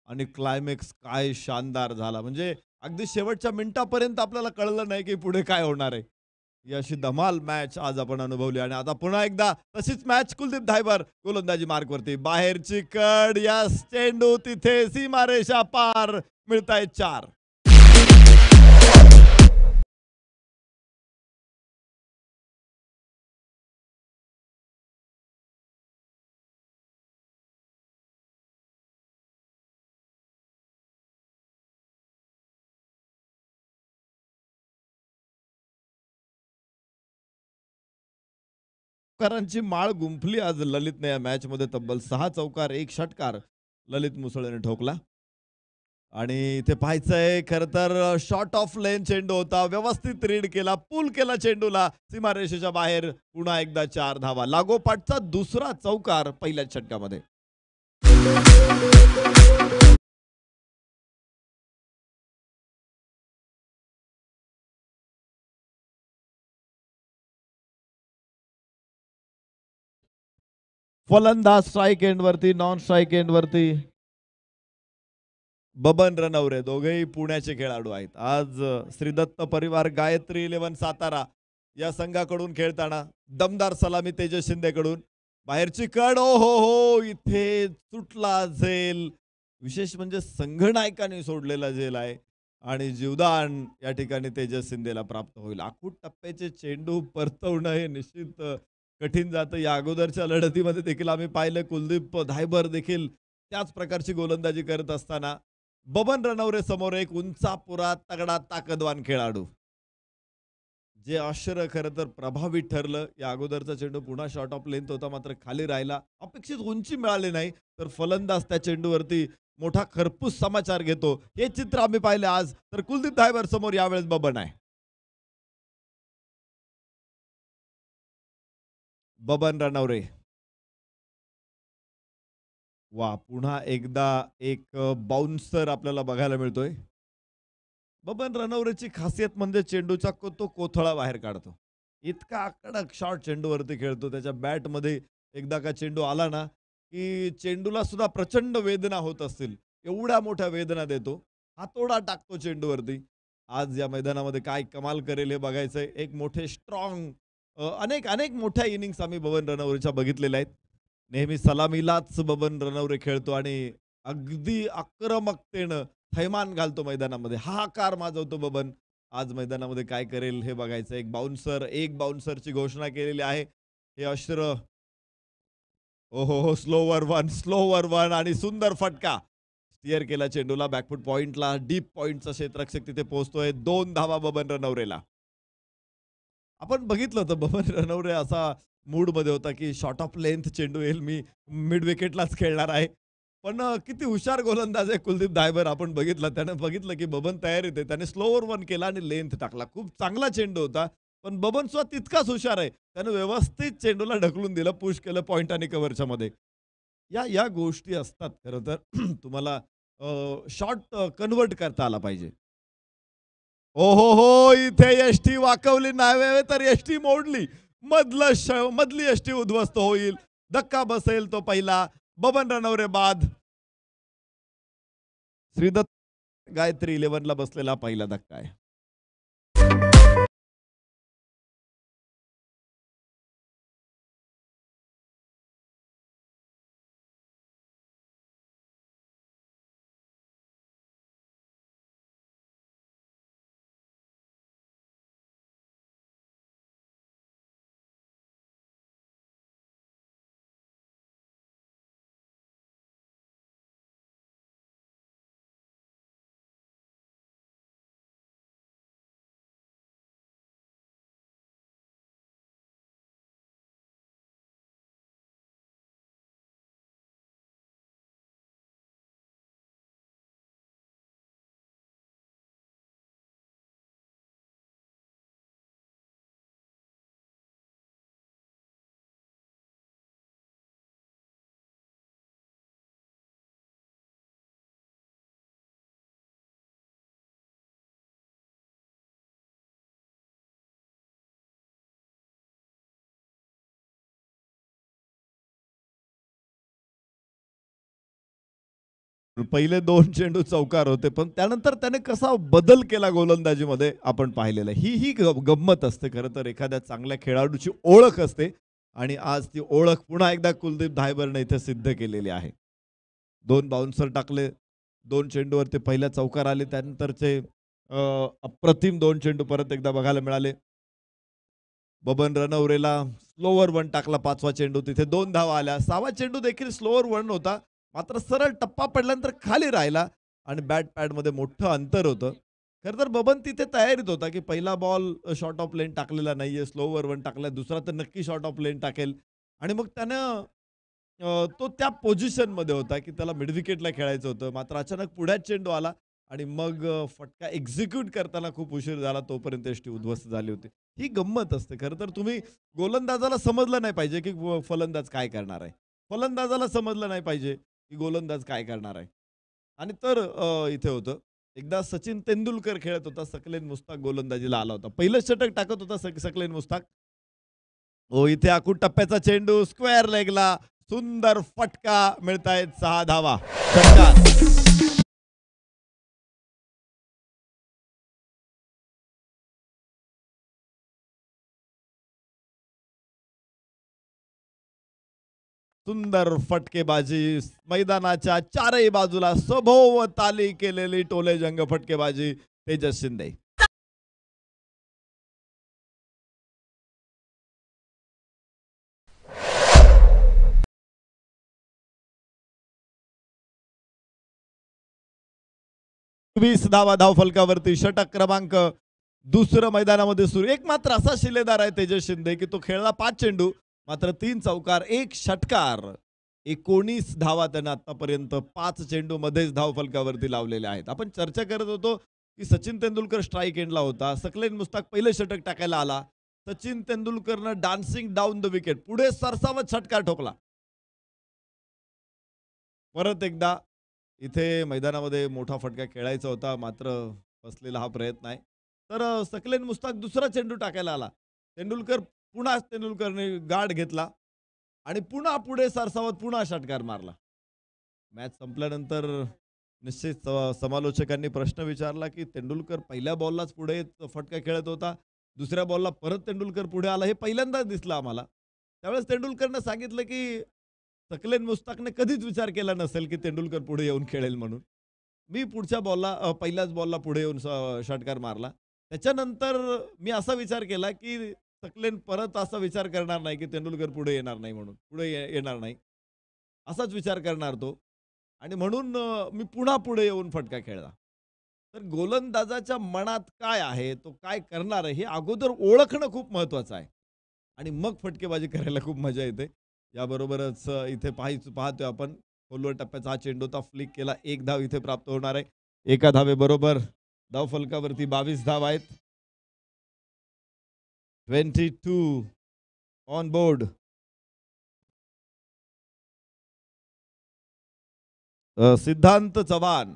आणि क्लायमॅक्स काय शानदार झाला म्हणजे अगदी शेवटच्या मिनिटापर्यंत आपल्याला कळलं नाही की पुढे काय होणार आहे याशी अशी धमाल मॅच आज आपण अनुभवली आणि आता पुन्हा एकदा तशीच मॅच कुलदीप धायबर गोलंदाजी मार्कवरती बाहेरची कड या स्टेंडू तिथे सीमारेषा पार मिळताय चार चौकारांची माळ गुंफली आज ललितने या मध्ये तब्बल सहा चौकार एक षटकार ललित मुसळेने ठोकला आणि इथे पाहायचंय खर तर शॉर्ट ऑफ लेन चेंडू होता व्यवस्थित रीड केला पूल केला चेंडूला सीमारेषेच्या बाहेर पुन्हा एकदा चार धावा लागोपाठचा दुसरा चौकार पहिल्याच षटकामध्ये फलंदाज स्ट्राईक एंड वरती नॉन स्ट्राईक वरती बबन रनवरे दोघेही पुण्याचे खेळाडू आहेत आज श्रीदत्त परिवार गायत्री इलेव्हन सातारा या संघाकडून खेळताना दमदार सलामी तेजस कडून बाहेरची कड ओ हो हो इथे तुटला झेल विशेष म्हणजे संघनायकाने सोडलेला झेल आहे आणि जीवदान या ठिकाणी तेजस शिंदेला प्राप्त होईल आकूट टप्प्याचे चेंडू परतवणं हे निश्चित कठीण जातं या अगोदरच्या लढतीमध्ये देखील आम्ही पाहिलं कुलदीप धायबर देखील त्याच प्रकारची गोलंदाजी करत असताना बबन रनौरे समोर एक पुरा तगडा ताकदवान खेळाडू जे आश्चर्य खरं तर प्रभावी ठरलं या अगोदरचा चेंडू पुन्हा शॉर्ट ऑफ लेंथ होता मात्र खाली राहिला अपेक्षित उंची मिळाली नाही तर फलंदाज त्या चेंडूवरती मोठा खरपूस समाचार घेतो हे चित्र आम्ही पाहिले आज तर कुलदीप धायबर समोर यावेळेस बबन आहे बबन रनवरे वा पुन्हा एकदा एक बाउन्सर आपल्याला बघायला मिळतोय बबन रनवरेची खासियत म्हणजे चेंडूचा को तो कोथळा बाहेर काढतो इतका कडक शॉर्ट चेंडूवरती खेळतो त्याच्या बॅटमध्ये एकदा का चेंडू आला ना की चेंडूला सुद्धा प्रचंड वेदना होत असतील एवढ्या मोठ्या वेदना देतो हातोडा टाकतो चेंडूवरती आज या मैदानामध्ये काय कमाल करेल हे बघायचंय एक मोठे स्ट्रॉंग अनेक अनेक मोठ्या इनिंग्स आम्ही बबन रनवरेच्या बघितलेल्या आहेत नेहमी सलामीलाच बबन रनवरे खेळतो आणि अगदी आक्रमकतेनं थैमान घालतो मैदानामध्ये हाकार माजवतो बबन आज मैदानामध्ये काय करेल हे बघायचं एक बाउन्सर एक बाउन्सरची घोषणा केलेली आहे हे अश्र ओहो हो स्लोवर वन स्लोवर वन आणि सुंदर फटका स्टिअर केला चेंडूला बॅकफुट पॉइंटला डीप पॉइंटचा क्षेत्रक्षक तिथे पोहोचतोय दोन धावा बबन रनवरेला आपण बघितलं होतं बबन रनवरे असा मूडमध्ये होता की शॉर्ट ऑफ लेंथ चेंडू येईल मी मिड विकेटलाच खेळणार आहे पण किती हुशार गोलंदाज आहे कुलदीप दायबर आपण बघितलं त्यानं बघितलं की बबन तयार येते त्याने स्लोवर वन केला आणि लेंथ टाकला खूप चांगला चेंडू होता पण बबन स्वतः तितकाच हुशार आहे त्यानं व्यवस्थित चेंडूला ढकलून दिलं पुश केलं पॉईंट आणि कव्हरच्या मध्ये या या गोष्टी असतात खरं तर तुम्हाला शॉर्ट कन्वर्ट करता आला पाहिजे ओ हो, हो हो इथे एस टी वाकवली नाही तर एस टी मोडली मधलं मधली एस टी उद्ध्वस्त होईल धक्का बसेल तो पहिला बबन रनवरे बाद श्रीदत्त गायत्री इलेव्हनला बसलेला पहिला धक्का आहे पहिले दोन चेंडू चौकार होते पण त्यानंतर त्याने कसा बदल केला गोलंदाजीमध्ये आपण पाहिलेला ही ही गंमत असते खरं तर एखाद्या चांगल्या खेळाडूची ओळख असते आणि आज ती ओळख पुन्हा एकदा कुलदीप धायबरने इथे सिद्ध केलेली आहे दोन बाउन्सर टाकले दोन चेंडूवर ते पहिल्या चौकार आले त्यानंतरचे अप्रतिम दोन चेंडू परत एकदा बघायला मिळाले बबन रनवरेला स्लोवर वन टाकला पाचवा चेंडू तिथे दोन धावा आल्या सहावा चेंडू देखील स्लोवर वन होता मात्र सरळ टप्पा पडल्यानंतर खाली राहिला आणि बॅट पॅडमध्ये मोठं अंतर होतं खरं तर बबन तिथे तयारीत होता की पहिला बॉल शॉर्ट ऑफ लेन टाकलेला नाही आहे स्लोवर वन टाकला दुसरा तर नक्की शॉर्ट ऑफ लेन टाकेल आणि मग त्यानं तो त्या पोझिशनमध्ये होता की त्याला मिडविकेटला खेळायचं होतं मात्र अचानक पुढ्यात चेंडू आला आणि मग फटका एक्झिक्यूट करताना खूप उशीर झाला तोपर्यंत यष्टी उद्ध्वस्त झाली होती ही गंमत असते खरं तर तुम्ही गोलंदाजाला समजलं नाही पाहिजे की फलंदाज काय करणार आहे फलंदाजाला समजलं नाही पाहिजे की गोलंदाज काय करणार आहे आणि तर इथे होतं एकदा सचिन तेंडुलकर खेळत होता सकलेन मुस्ताक गोलंदाजीला आला होता पहिलं षटक टाकत होता सक सकलेन मुस्ताक ओ हो, इथे आखूड टप्प्याचा चेंडू स्क्वेअर लेगला सुंदर फटका मिळतायत सहा धावा सुंदर फटकेबाजी मैदानाच्या चारही बाजूला सभोवताली केलेली टोले जंग फटकेबाजी तेजस शिंदे वीस धावा धाव फलकावरती षटक क्रमांक दुसरं मैदानामध्ये सुरू एक मात्र असा शिलेदार आहे तेजस शिंदे की तो खेळला पाच चेंडू मात्र तीन चौकार एक षटकार एकोणीस धावा त्यांना आतापर्यंत पाच चेंडू मध्येच धाव फलकावरती लावलेले आहेत आपण चर्चा करत होतो की सचिन तेंडुलकर स्ट्राईक एंडला होता सकलेन मुस्ताक पहिले षटक टाकायला आला सचिन तेंडुलकरनं डान्सिंग डाऊन द विकेट पुढे सरसावत षटकार ठोकला परत एकदा इथे मैदानामध्ये मोठा फटका खेळायचा होता मात्र बसलेला हा प्रयत्न आहे तर सकलेन मुस्ताक दुसरा चेंडू टाकायला आला तेंडुलकर पुन्हा तेंडुलकरने गार्ड घेतला आणि पुन्हा पुढे सरसावत पुन्हा षटकार मारला मॅच संपल्यानंतर निश्चित समालोचकांनी प्रश्न विचारला की तेंडुलकर पहिल्या बॉललाच पुढे फटका खेळत होता दुसऱ्या बॉलला परत तेंडुलकर पुढे आला हे पहिल्यांदाच दिसलं आम्हाला त्यावेळेस तेंडुलकरनं सांगितलं की सकलेन मुस्ताकने कधीच विचार केला नसेल की तेंडुलकर पुढे येऊन खेळेल म्हणून मी पुढच्या बॉलला पहिल्याच बॉलला पुढे येऊन षटकार मारला त्याच्यानंतर मी असा विचार केला की तकलेन परत असा विचार करणार नाही की तेंडुलकर पुढे येणार नाही म्हणून पुढे येणार नाही असाच विचार करणार तो आणि म्हणून मी पुन्हा पुढे येऊन फटका खेळला तर गोलंदाजाच्या मनात काय आहे तो काय करणार आहे हे अगोदर ओळखणं खूप महत्त्वाचं आहे आणि मग फटकेबाजी करायला खूप मजा येते याबरोबरच इथे पाहतो पाहतोय आपण खोलवर टप्प्याचा हा चेंडूचा फ्लिक केला एक धाव इथे प्राप्त होणार आहे एका धावेबरोबर धाव फलकावरती बावीस धाव आहेत 22 ऑन बोर्ड सिद्धांत चव्हाण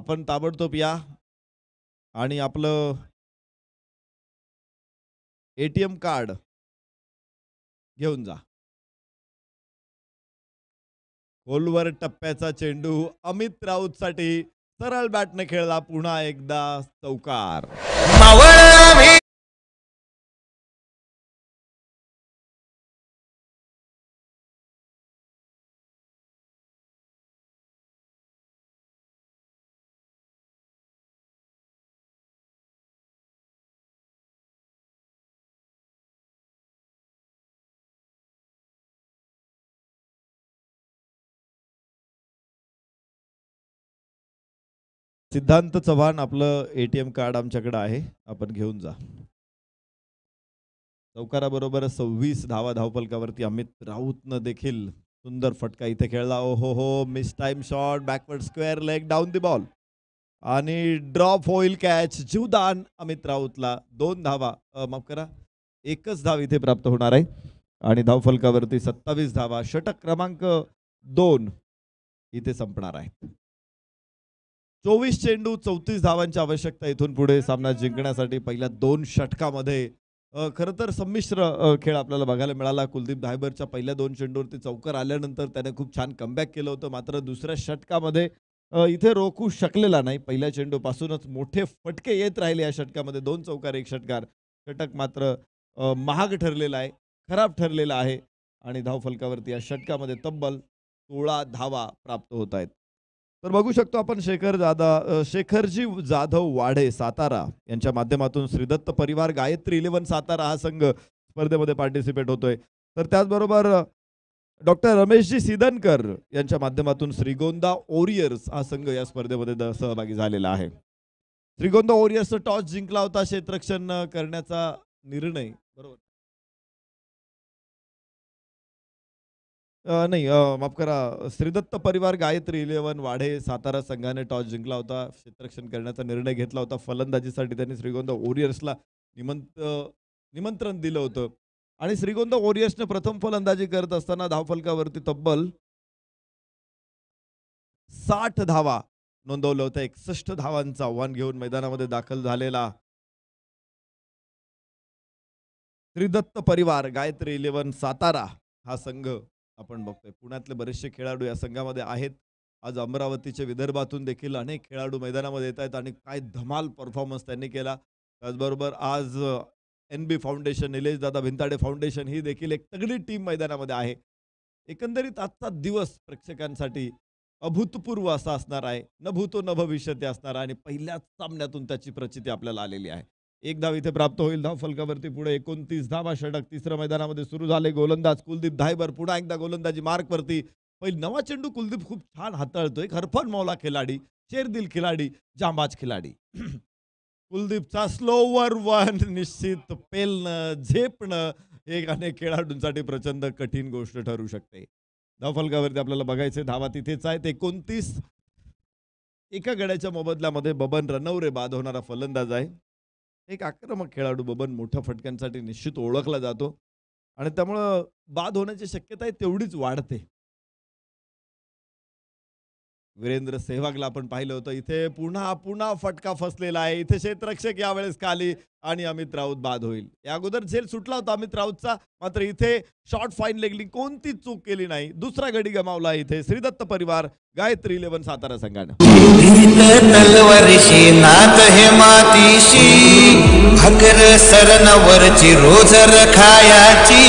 आपण ताबडतोब या आणि आपलं एटीएम कार्ड घेऊन जा खोलवर टप्प्याचा चेंडू अमित राऊतसाठी सरळ बॅटने खेळला पुन्हा एकदा चौकार सिद्धांत चव्हाण आपलं एटीएम कार्ड आमच्याकडे आहे आपण घेऊन जा चौकाराबरोबर सव्वीस धावा धावपलकावरती अमित राऊतनं देखील सुंदर फटका इथे खेळला ओ हो हो mistime shot backward square leg down the ball आणि ड्रॉप होईल कॅच जीवदान अमित राऊतला दोन धावा माफ करा एकच धाव इथे प्राप्त होणार आहे आणि धावफलकावरती सत्तावीस धावा षटक क्रमांक दोन इथे संपणार आहे चोवीस चेंडू चौतीस धावांची आवश्यकता इथून पुढे सामना जिंकण्यासाठी पहिल्या दोन षटकामध्ये खरं तर संमिश्र खेळ आपल्याला बघायला मिळाला कुलदीप धायबरच्या पहिल्या दोन चेंडूवरती चौकर आल्यानंतर त्याने खूप छान कमबॅक केलं होतं मात्र दुसऱ्या षटकामध्ये इथे रोखू शकलेला नाही पहिल्या चेंडूपासूनच मोठे फटके येत राहिले या षटकामध्ये दोन चौकार एक षटकार षटक मात्र महाग ठरलेला आहे खराब ठरलेला आहे आणि धावफलकावरती या षटकामध्ये तब्बल सोळा धावा प्राप्त होत आहेत तर बघू शकतो आपण शेखर जाधव शेखरजी जाधव वाढे सातारा यांच्या माध्यमातून श्रीदत्त परिवार गायत्री इलेव्हन सातारा हा संघ स्पर्धेमध्ये पार्टिसिपेट होतोय तर त्याचबरोबर डॉक्टर रमेशजी सिदनकर यांच्या माध्यमातून श्रीगोंदा ओरियर्स हा संघ या स्पर्धेमध्ये सहभागी झालेला आहे श्रीगोंदा ओरियर्सचा टॉस जिंकला होता क्षेत्रक्षण करण्याचा निर्णय बरोबर नाही माफ करा श्रीदत्त परिवार गायत्री इलेव्हन वाढे सातारा संघाने टॉस जिंकला होता. क्षेत्ररक्षण करण्याचा निर्णय घेतला होता. फलंदाजीसाठी त्यांनी श्रीगोंदा ओरियर्सला निमंत निमंत्रण दिलं होतं आणि श्रीगोंदा ओरियर्सने प्रथम फलंदाजी करत असताना धावफलकावरती तब्बल साठ धावा नोंदवलं होतं. एकसष्ट धावांचं आव्हान घेऊन मैदानामध्ये दाखल झालेला श्रीदत्त परिवार गायत्री इलेव्हन सातारा हा संघ आपण बघतोय पुण्यातले बरेचसे खेळाडू या संघामध्ये आहेत आज अमरावतीचे विदर्भातून देखील अनेक खेळाडू मैदानामध्ये येत आहेत आणि काय धमाल परफॉर्मन्स त्यांनी केला त्याचबरोबर आज एन बी फाउंडेशन निलेश दादा भिंताडे फाउंडेशन ही देखील एक तगडी टीम मैदानामध्ये आहे एकंदरीत आजचा दिवस प्रेक्षकांसाठी अभूतपूर्व असा असणार आहे न भूतो न भविष्य ते असणार आहे आणि पहिल्याच सामन्यातून त्याची प्रचिती आपल्याला आलेली आहे एक धाव इथे प्राप्त होईल धाव फलकावरती पुढे एकोणतीस धावा षटक तिसऱ्या मैदानामध्ये सुरू झाले गोलंदाज कुलदीप धायबर पुन्हा एकदा गोलंदाजी मार्कवरती पहिली नवा चेंडू कुलदीप खूप छान हाताळतोय खरफन मौला खिलाडी शेरदिल खिलाडी जांबाज खिलाडी कुलदीपचा स्लोवर वन निश्चित पेलणं झेपणं एक अनेक खेळाडूंसाठी प्रचंड कठीण गोष्ट ठरू शकते फलकावरती आपल्याला बघायचे धावा तिथेच आहेत एकोणतीस एका गड्याच्या मोबदल्यामध्ये बबन रनवरे बाद होणारा फलंदाज आहे एक आक्रमक खेळाडू बबन मोठ्या फटक्यांसाठी निश्चित ओळखला जातो आणि त्यामुळं बाद होण्याची शक्यता आहे तेवढीच वाढते वीरेंद्र सेहवागला आपण पाहिलं होतं इथे पुन्हा पुन्हा फटका फसलेला आहे इथे क्षेत्ररक्षक यावेळेस खाली आणि अमित राऊत बाद होईल या अगोदर झेल सुटला होता अमित राऊतचा मात्र इथे शॉर्ट फाईन लेगली कोणतीच चूक केली नाही दुसरा गडी गमावला इथे श्रीदत्त परिवार गायत्री इलेव्हन सातारा संघानं हे मातीशी रोज रखायाची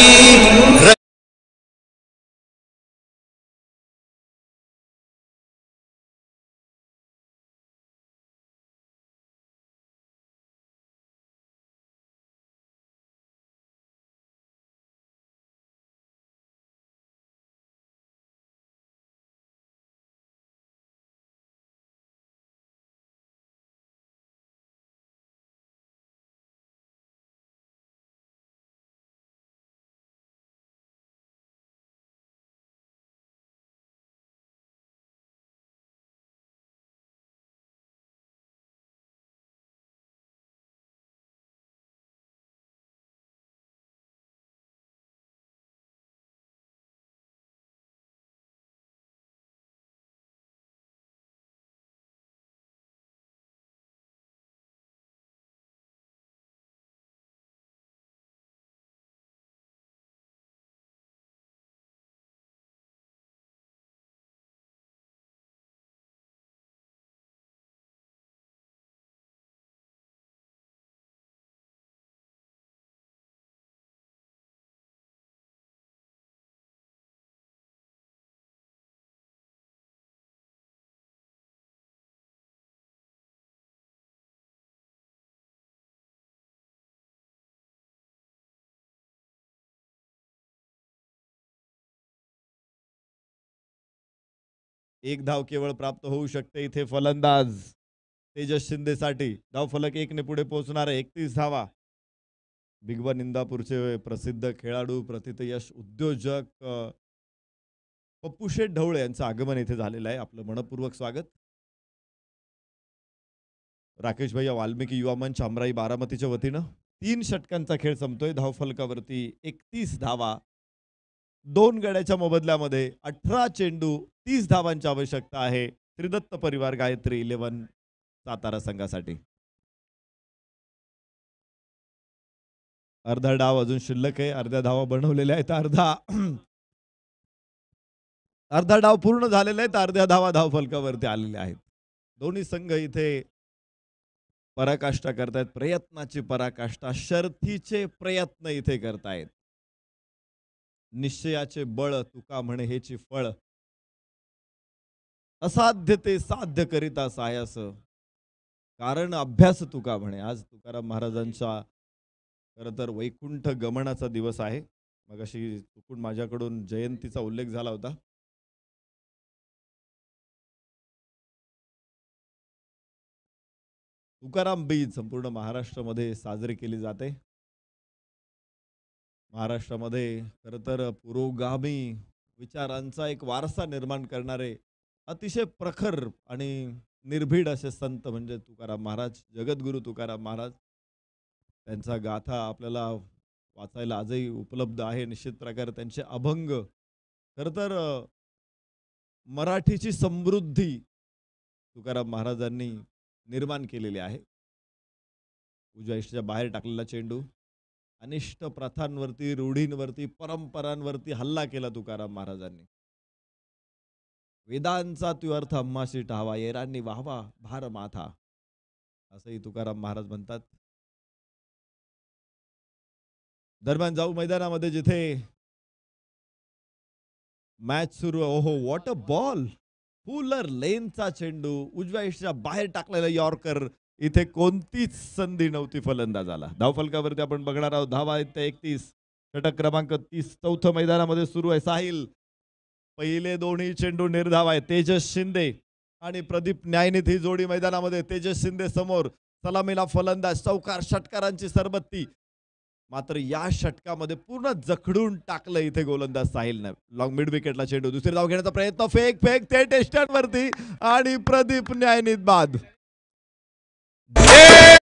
एक धाव केवळ प्राप्त होऊ शकते इथे फलंदाज तेजस शिंदेसाठी धावफलक ने पुढे पोहोचणार आहे एकतीस धावा बिग बन इंदापूरचे प्रसिद्ध खेळाडू यश उद्योजक पप्पू शेठ ढवळे यांचं आगमन इथे झालेलं आहे आपलं मनपूर्वक स्वागत राकेश भैया वाल्मिकी युवा मंच अमराई बारामतीच्या वतीनं तीन षटकांचा खेळ संपतोय फलकावरती एकतीस धावा दोन गड्याच्या मोबदल्यामध्ये अठरा चेंडू तीस धावांची आवश्यकता आहे त्रिदत्त परिवार गायत्री इलेव्हन सातारा संघासाठी अर्धा डाव अजून शिल्लक आहे अर्ध्या धावा बनवलेल्या आहेत अर्धा अर्धा डाव पूर्ण झालेला तर अर्ध्या धावा धाव फलकावरती आलेले आहेत दोन्ही संघ इथे पराकाष्ठा करतायत प्रयत्नाची पराकाष्ठा शर्थीचे प्रयत्न इथे करतायत निश्चयाचे बळ तुका म्हणे हेची फळ असाध्य ते साध्य करीता सायास कारण अभ्यास तुका म्हणे आज तुकाराम महाराजांच्या खर तर वैकुंठ गमनाचा दिवस आहे मग अशी चुकून माझ्याकडून जयंतीचा उल्लेख झाला होता तुकाराम बीज संपूर्ण महाराष्ट्रामध्ये साजरी केली जाते महाराष्ट्रामध्ये खरं तर पुरोगामी विचारांचा एक वारसा निर्माण करणारे अतिशय प्रखर आणि निर्भीड असे संत म्हणजे तुकाराम महाराज जगद्गुरू तुकाराम महाराज त्यांचा गाथा आपल्याला वाचायला आजही उपलब्ध आहे निश्चित प्रकारे त्यांचे अभंग खरं तर मराठीची समृद्धी तुकाराम महाराजांनी निर्माण केलेली आहे उजव्या बाहेर टाकलेला चेंडू अनिष्ट प्रथांवरती रूढींवरती परंपरांवरती हल्ला केला तुकाराम महाराजांनी वेदांचा तू अर्थ अम्माशी टावा येरांनी वाहवा भार माथा असंही तुकाराम महाराज म्हणतात दरम्यान जाऊ मैदानामध्ये जिथे मॅच सुरू ओहो वॉट अ बॉल फुलर लेनचा चेंडू उजव्या बाहेर टाकलेला यॉर्कर इथे कोणतीच संधी नव्हती फलंदाजाला धावफलकावरती आपण बघणार आहोत धावा आहेत एकतीस षटक क्रमांक तीस चौथं मैदानामध्ये सुरू आहे साहिल पहिले दोन्ही चेंडू निर्धाव आहे तेजस शिंदे आणि प्रदीप न्यायनिधी जोडी मैदानामध्ये तेजस शिंदे समोर सलामीला फलंदाज चौकार षटकारांची सरबत्ती मात्र या षटकामध्ये पूर्ण जखडून टाकलं इथे गोलंदाज साहिलने लॉंग मिड विकेटला चेंडू दुसरी धाव घेण्याचा प्रयत्न फेक फेक ते वरती आणि प्रदीप न्यायनीत बाद Yeah!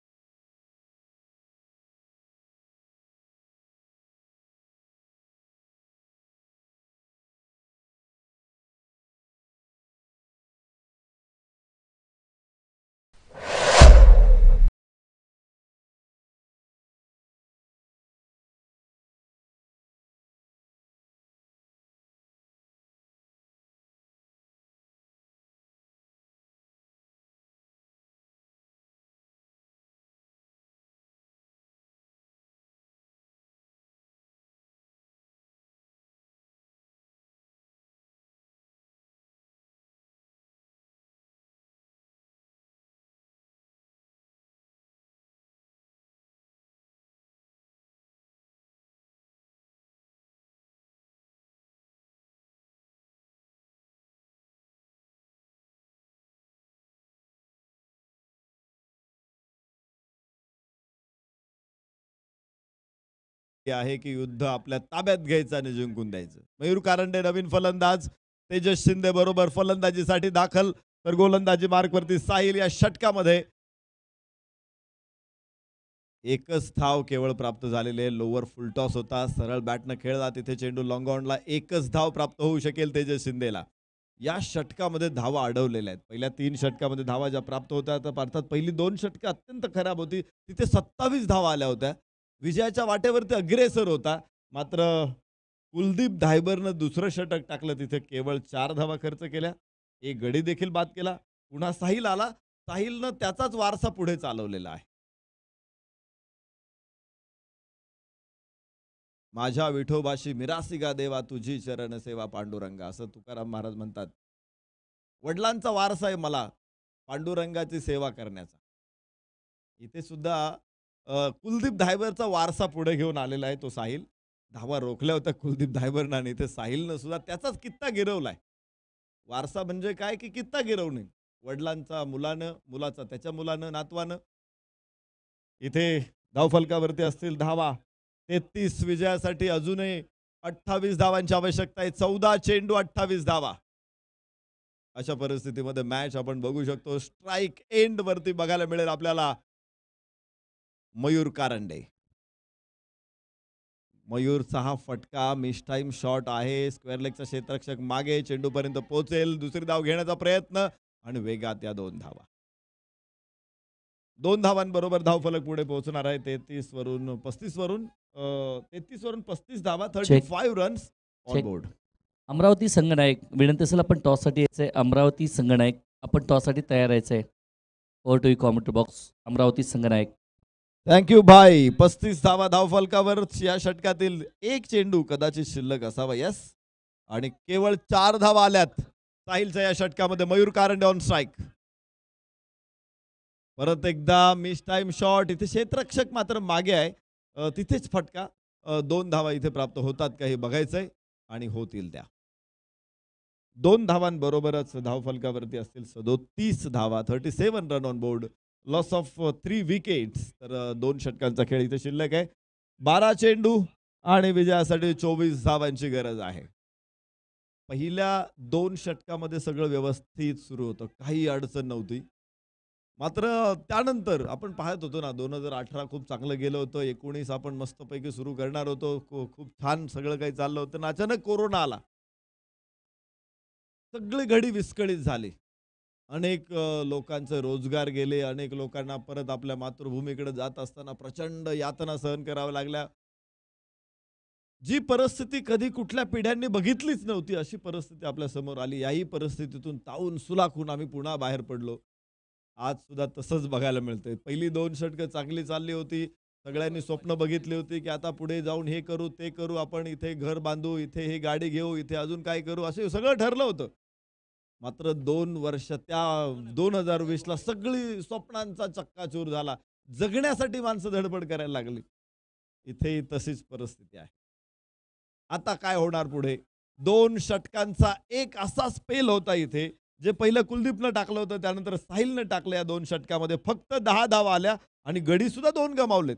आहे की युद्ध आपल्या ताब्यात घ्यायचं आणि जिंकून द्यायचं मयूर कारंडे नवीन फलंदाज तेजस शिंदे बरोबर फलंदाजीसाठी दाखल तर गोलंदाजी मार्कवरती साहिल या षटकामध्ये एकच धाव केवळ प्राप्त झालेले लोअर फुलटॉस होता सरळ बॅटनं खेळला तिथे चेंडू लॉंगॉनला एकच धाव प्राप्त होऊ शकेल तेजस शिंदेला या षटकामध्ये धावा अडवलेल्या आहेत पहिल्या तीन षटकामध्ये धावा ज्या प्राप्त होत्या तर अर्थात पहिली दोन षटकं अत्यंत खराब होती तिथे सत्तावीस धावा आल्या होत्या विजयाच्या वाटेवरती अग्रेसर होता मात्र कुलदीप धायबरनं दुसरं षटक टाकलं तिथे केवळ चार धावा खर्च केल्या एक गडी देखील बाद केला पुन्हा साहिल आला साहिलनं त्याचाच वारसा पुढे चालवलेला आहे माझ्या विठोबाशी मिरासिगा देवा तुझी चरण सेवा पांडुरंगा असं तुकाराम महाराज म्हणतात वडिलांचा वारसा आहे मला पांडुरंगाची सेवा करण्याचा इथे सुद्धा कुलदीप धायबरचा वारसा पुढे घेऊन आलेला आहे तो साहिल धावा रोखल्या होत्या कुलदीप इथे ते साहिलनं सुद्धा त्याचाच कित्ता गिरवलाय वारसा म्हणजे काय की कित्ता गिरवणे वडिलांचा मुलानं मुलाचा त्याच्या मुलानं नातवानं इथे धावफलकावरती असतील धावा तेहतीस विजयासाठी अजूनही अठ्ठावीस धावांची आवश्यकता आहे चौदा चेंडू अठ्ठावीस धावा अशा परिस्थितीमध्ये मॅच आपण बघू शकतो स्ट्राईक एंड वरती बघायला मिळेल आपल्याला मयूर कारंडे मयूर सहा फटका मिस टाइम शॉट आहे स्क्वेअर लेगचा क्षेत्रक्षक मागे चेंडू पर्यंत पोहोचेल दुसरी धाव घेण्याचा प्रयत्न आणि वेगात या दोन धावा दोन धावांबरोबर धाव फलक पुढे पोहोचणार आहे तेहतीस वरून पस्तीस वरून तेहतीस वरून पस्तीस धावा thirty five runs on board Amravati संघनायक विनंती असेल आपण टॉससाठी यायचंय अमरावती संघनायक आपण टॉससाठी तयार यायचंय over to comment box Amravati संघनायक थँक्यू भाई पस्तीस धावा धावफलकावर या षटकातील एक चेंडू कदाचित शिल्लक असावा यस आणि केवळ चार धावा आल्यात साहिलच्या या षटकामध्ये मयूर कारंडे ऑन स्ट्राईक परत एकदा मिस टाइम शॉट इथे क्षेत्रक्षक मात्र मागे आहे तिथेच फटका दोन धावा इथे प्राप्त होतात का हे बघायचंय आणि होतील त्या दोन धावांबरोबरच धावफलकावरती असतील सदोतीस धावा thirty seven run on board loss of three wickets तर uh, दोन षटकांचा खेळ इथे शिल्लक आहे बारा चेंडू आणि विजयासाठी चोवीस धावांची गरज आहे पहिल्या दोन षटकामध्ये सगळं व्यवस्थित सुरू होतं काही अडचण नव्हती मात्र त्यानंतर आपण पाहत होतो ना दोन हजार अठरा खूप चांगलं गेलं होतं एकोणीस आपण मस्तपैकी सुरू करणार होतो खूप छान सगळं काही चाललं होतं अचानक कोरोना आला सगळी घडी विस्कळीत झाली अनेक लोकांचे रोजगार गेले अनेक लोकांना परत आपल्या मातृभूमीकडे जात असताना प्रचंड यातना सहन कराव्या लागल्या जी परिस्थिती कधी कुठल्या पिढ्यांनी बघितलीच नव्हती अशी परिस्थिती आपल्या समोर आली याही परिस्थितीतून ताऊन सुलाखून आम्ही पुन्हा बाहेर पडलो आज सुद्धा तसंच बघायला मिळतंय पहिली दोन षटकं चांगली चालली होती सगळ्यांनी स्वप्न बघितली होती की आता पुढे जाऊन हे करू ते करू आपण इथे घर बांधू इथे हे गाडी घेऊ इथे अजून काय करू असे सगळं ठरलं होतं मात्र दोन वर्ष त्या दोन हजार ला सगळी स्वप्नांचा चक्काचूर झाला जगण्यासाठी माणसं धडपड करायला लागली इथेही तशीच परिस्थिती आहे आता काय होणार पुढे दोन षटकांचा एक असा स्पेल होता इथे जे पहिलं कुलदीपनं टाकलं होतं त्यानंतर साहिलनं टाकलं या दोन षटकामध्ये फक्त दहा धावा आल्या आणि गडी सुद्धा दोन गमावलेत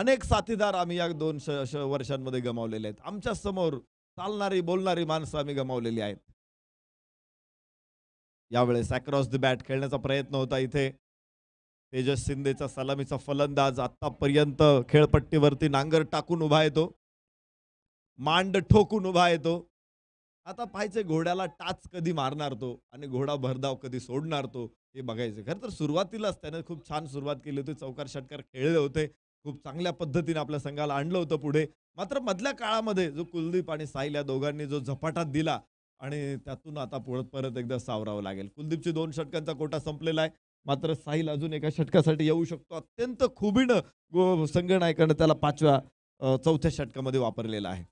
अनेक साथीदार आम्ही या दोन वर्षांमध्ये गमावलेले आहेत आमच्या समोर चालणारी बोलणारी माणसं आम्ही गमावलेली आहेत यावेळेस अक्रॉस द बॅट खेळण्याचा प्रयत्न होता इथे तेजस शिंदेचा सलामीचा फलंदाज आतापर्यंत खेळपट्टीवरती नांगर टाकून उभा येतो मांड ठोकून उभा येतो आता पाहायचं घोड्याला टाच कधी मारणार तो आणि घोडा भरधाव कधी सोडणार तो हे बघायचं खरं तर सुरुवातीलाच त्याने खूप छान सुरुवात केली होती चौकार षटकार खेळले होते खूप चांगल्या पद्धतीने आपल्या संघाला आणलं होतं पुढे मात्र मधल्या काळामध्ये जो कुलदीप आणि साहिल या दोघांनी जो झपाटा दिला आणि त्यातून आता पुढत परत एकदा सावरावं लागेल कुलदीपची दोन षटकांचा कोटा संपलेला आहे मात्र साहिल अजून एका षटकासाठी येऊ शकतो अत्यंत खुबीनं नायकानं त्याला पाचव्या चौथ्या षटकामध्ये वापरलेला आहे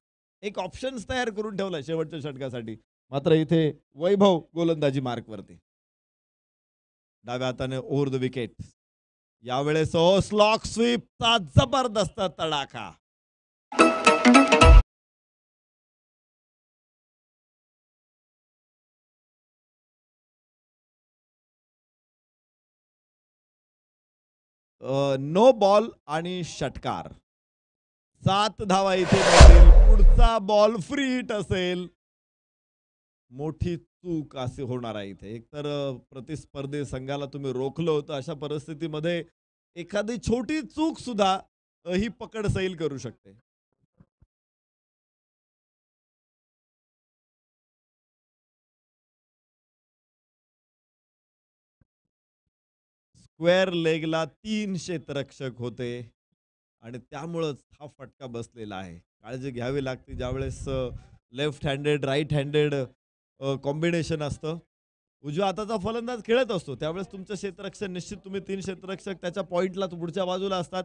एक ऑप्शन्स तयार करून ठेवला शेवटच्या षटकासाठी मात्र इथे वैभव गोलंदाजी मार्कवरती डाव्या हाताने ओव्हर द विकेट यावेळेस स्वीपचा जबरदस्त तडाखा नो बॉल आणि षटकार सात धावा इथे मिळतील पुढचा बॉल फ्री हिट असेल मोठी चूक असे होणार आहे इथे एकतर प्रतिस्पर्धी संघाला तुम्ही रोखलो होतं अशा परिस्थितीमध्ये एखादी छोटी चूक सुद्धा ही पकड सैल करू शकते स्क्वेअर लेगला तीन क्षेत्ररक्षक होते आणि त्यामुळंच हा फटका बसलेला आहे काळजी घ्यावी लागते ज्यावेळेस left handed right handed combination असतं उजव्या आताचा फलंदाज खेळत असतो त्यावेळेस तुमचं क्षेत्ररक्षक निश्चित तुम्ही तीन क्षेत्ररक्षक त्याच्या पॉईंटला पुढच्या बाजूला असतात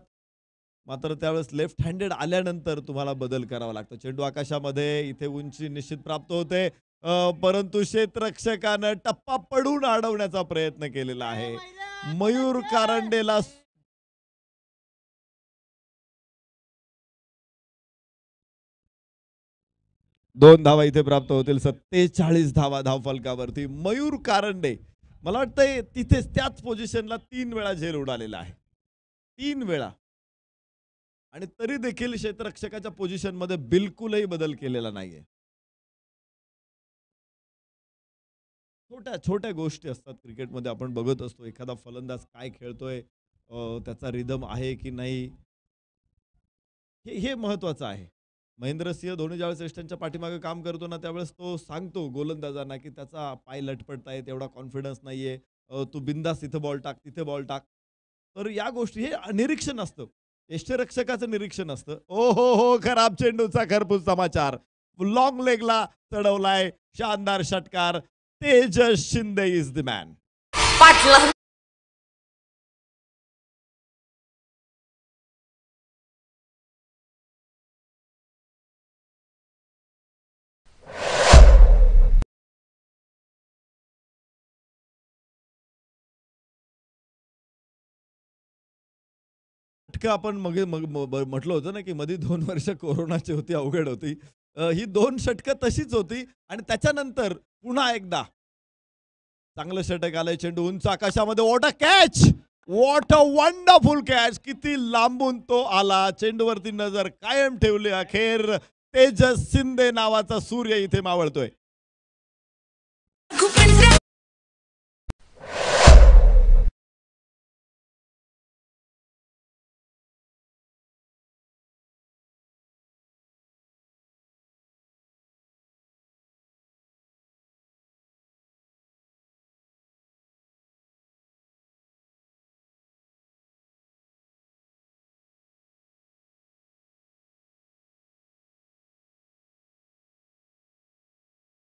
मात्र त्यावेळेस लेफ्ट हँडेड आल्यानंतर तुम्हाला बदल करावा लागतो चेंडू आकाशामध्ये इथे उंची निश्चित प्राप्त होते परंतु क्षेत्ररक्षकानं टप्पा पडून अडवण्याचा प्रयत्न केलेला आहे मयूर कारंडेला दोन धावा इथे प्राप्त होतील सत्तेचाळीस धावा धाव फलकावरती मयूर कारंडे मला वाटतंय तिथेच त्याच पोझिशनला तीन वेळा झेल उडालेला आहे तीन वेळा आणि तरी देखील क्षेत्ररक्षकाच्या पोझिशनमध्ये बिलकुलही बदल केलेला नाहीये छोट्या छोट्या गोष्टी असतात क्रिकेटमध्ये आपण बघत असतो एखादा फलंदाज काय खेळतोय त्याचा रिदम आहे की नाही हे हे महत्वाचं आहे महेंद्रसिंह धोनी ज्यावेळेस श्रेष्ठांच्या पाठीमागे काम करतो ना त्यावेळेस तो सांगतो गोलंदाजांना की त्याचा पाय आहे तेवढा कॉन्फिडन्स नाही आहे तू बिंदास तिथे बॉल टाक तिथे बॉल टाक तर या गोष्टी हे निरीक्षण असतं यष्टरक्षकाचं निरीक्षण असतं ओ हो हो खराब चेंडूचा खरपूस समाचार लॉंग लेगला चढवलाय शानदार षटकार തേജസ്ഷിന്റെ ഇസ് ദി മാൻ इतकं आपण मग म्हटलं होतं ना की मध्ये दोन वर्ष कोरोनाची होती अवघड होती ही दोन षटकं तशीच होती आणि त्याच्यानंतर पुन्हा एकदा चांगलं षटक आलंय चेंडू उंच आकाशामध्ये what a catch what a wonderful catch किती लांबून तो आला चेंडूवरती नजर कायम ठेवली अखेर तेजस शिंदे नावाचा सूर्य इथे मावळतोय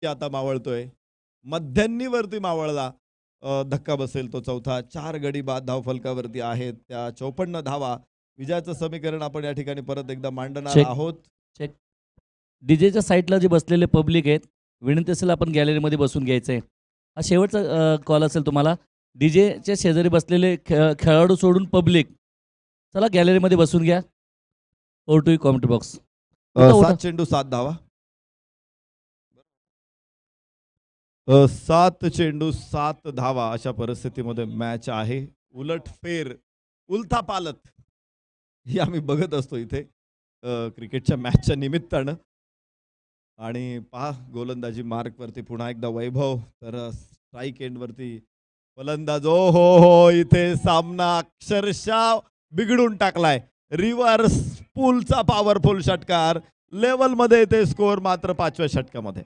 आता मावळतोय वरती मावळला धक्का बसेल तो चौथा चार गडी बाद धावफलकावरती आहेत त्या चौपन्न धावा विजयाचं समीकरण आपण या ठिकाणी परत एकदा मांडणार आहोत डीजेच्या साईडला जे बसलेले पब्लिक आहेत विनंती असेल आपण गॅलरीमध्ये बसून घ्यायचंय हा शेवटचा कॉल असेल तुम्हाला डीजेच्या शेजारी बसलेले खेळाडू सोडून पब्लिक चला गॅलरीमध्ये बसून घ्या ओ टू कॉमेंट बॉक्स सात चेंडू सात धावा सात चेंडू सात धावा अशा परिस्थितीमध्ये मॅच आहे उलट फेर उलथा पालत ही आम्ही बघत असतो इथे क्रिकेटच्या मॅचच्या निमित्तानं आणि पहा गोलंदाजी मार्कवरती पुन्हा एकदा वैभव तर स्ट्राईक एंडवरती फलंदाज ओ हो हो इथे सामना अक्षरशः बिघडून टाकलाय रिव्हर्स पूलचा पॉवरफुल षटकार लेवलमध्ये इथे स्कोअर मात्र पाचव्या षटकामध्ये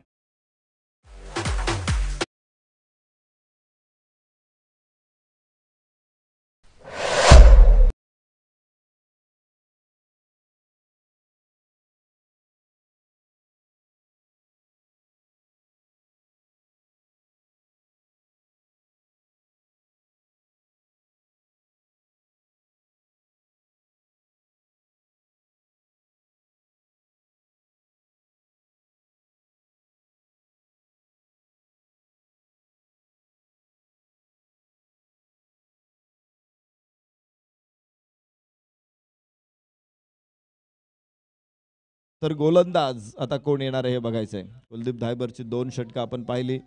तर गोलंदाज आता कोण येणार आहे हे बघायचं आहे कुलदीप धायबरची दोन षटकं आपण पाहिली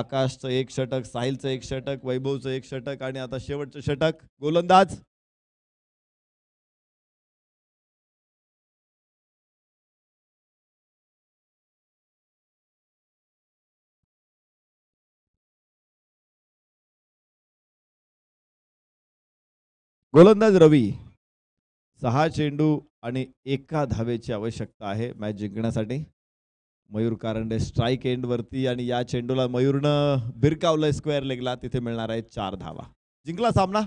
आकाशचं एक षटक साहिलचं एक षटक वैभवचं एक षटक आणि आता शेवटचं षटक गोलंदाज गोलंदाज रवी सहा चेंडू आणि एका धावेची आवश्यकता आहे मॅच जिंकण्यासाठी मयूर कारंडे स्ट्राईक एंडवरती आणि या चेंडूला मयूरनं बिरकावलं स्क्वेअर लेगला तिथे मिळणार आहे चार धावा जिंकला सामना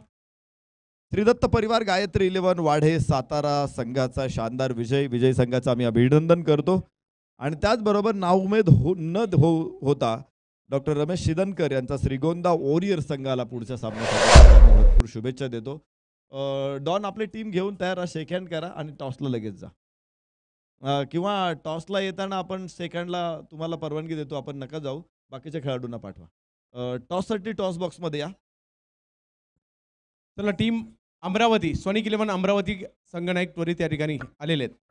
श्रीदत्त परिवार गायत्री इलेव्हन वाढे सातारा संघाचा शानदार विजय विजय संघाचा आम्ही अभिनंदन करतो आणि त्याचबरोबर नाउमेद हो न हो होता डॉक्टर रमेश शिदनकर यांचा श्रीगोंदा ओरियर संघाला पुढच्या सामन्यासाठी शुभेच्छा देतो डॉन आपली टीम घेऊन तयार शेक हँड करा आणि टॉसला लगेच जा किंवा टॉसला येताना आपण सेकंडला तुम्हाला परवानगी देतो आपण नका जाऊ बाकीच्या खेळाडूंना पाठवा टॉससाठी टॉस बॉक्समध्ये या चला team Amravati sonic eleven Amravati संगणक त्वरित या ठिकाणी आलेले आहेत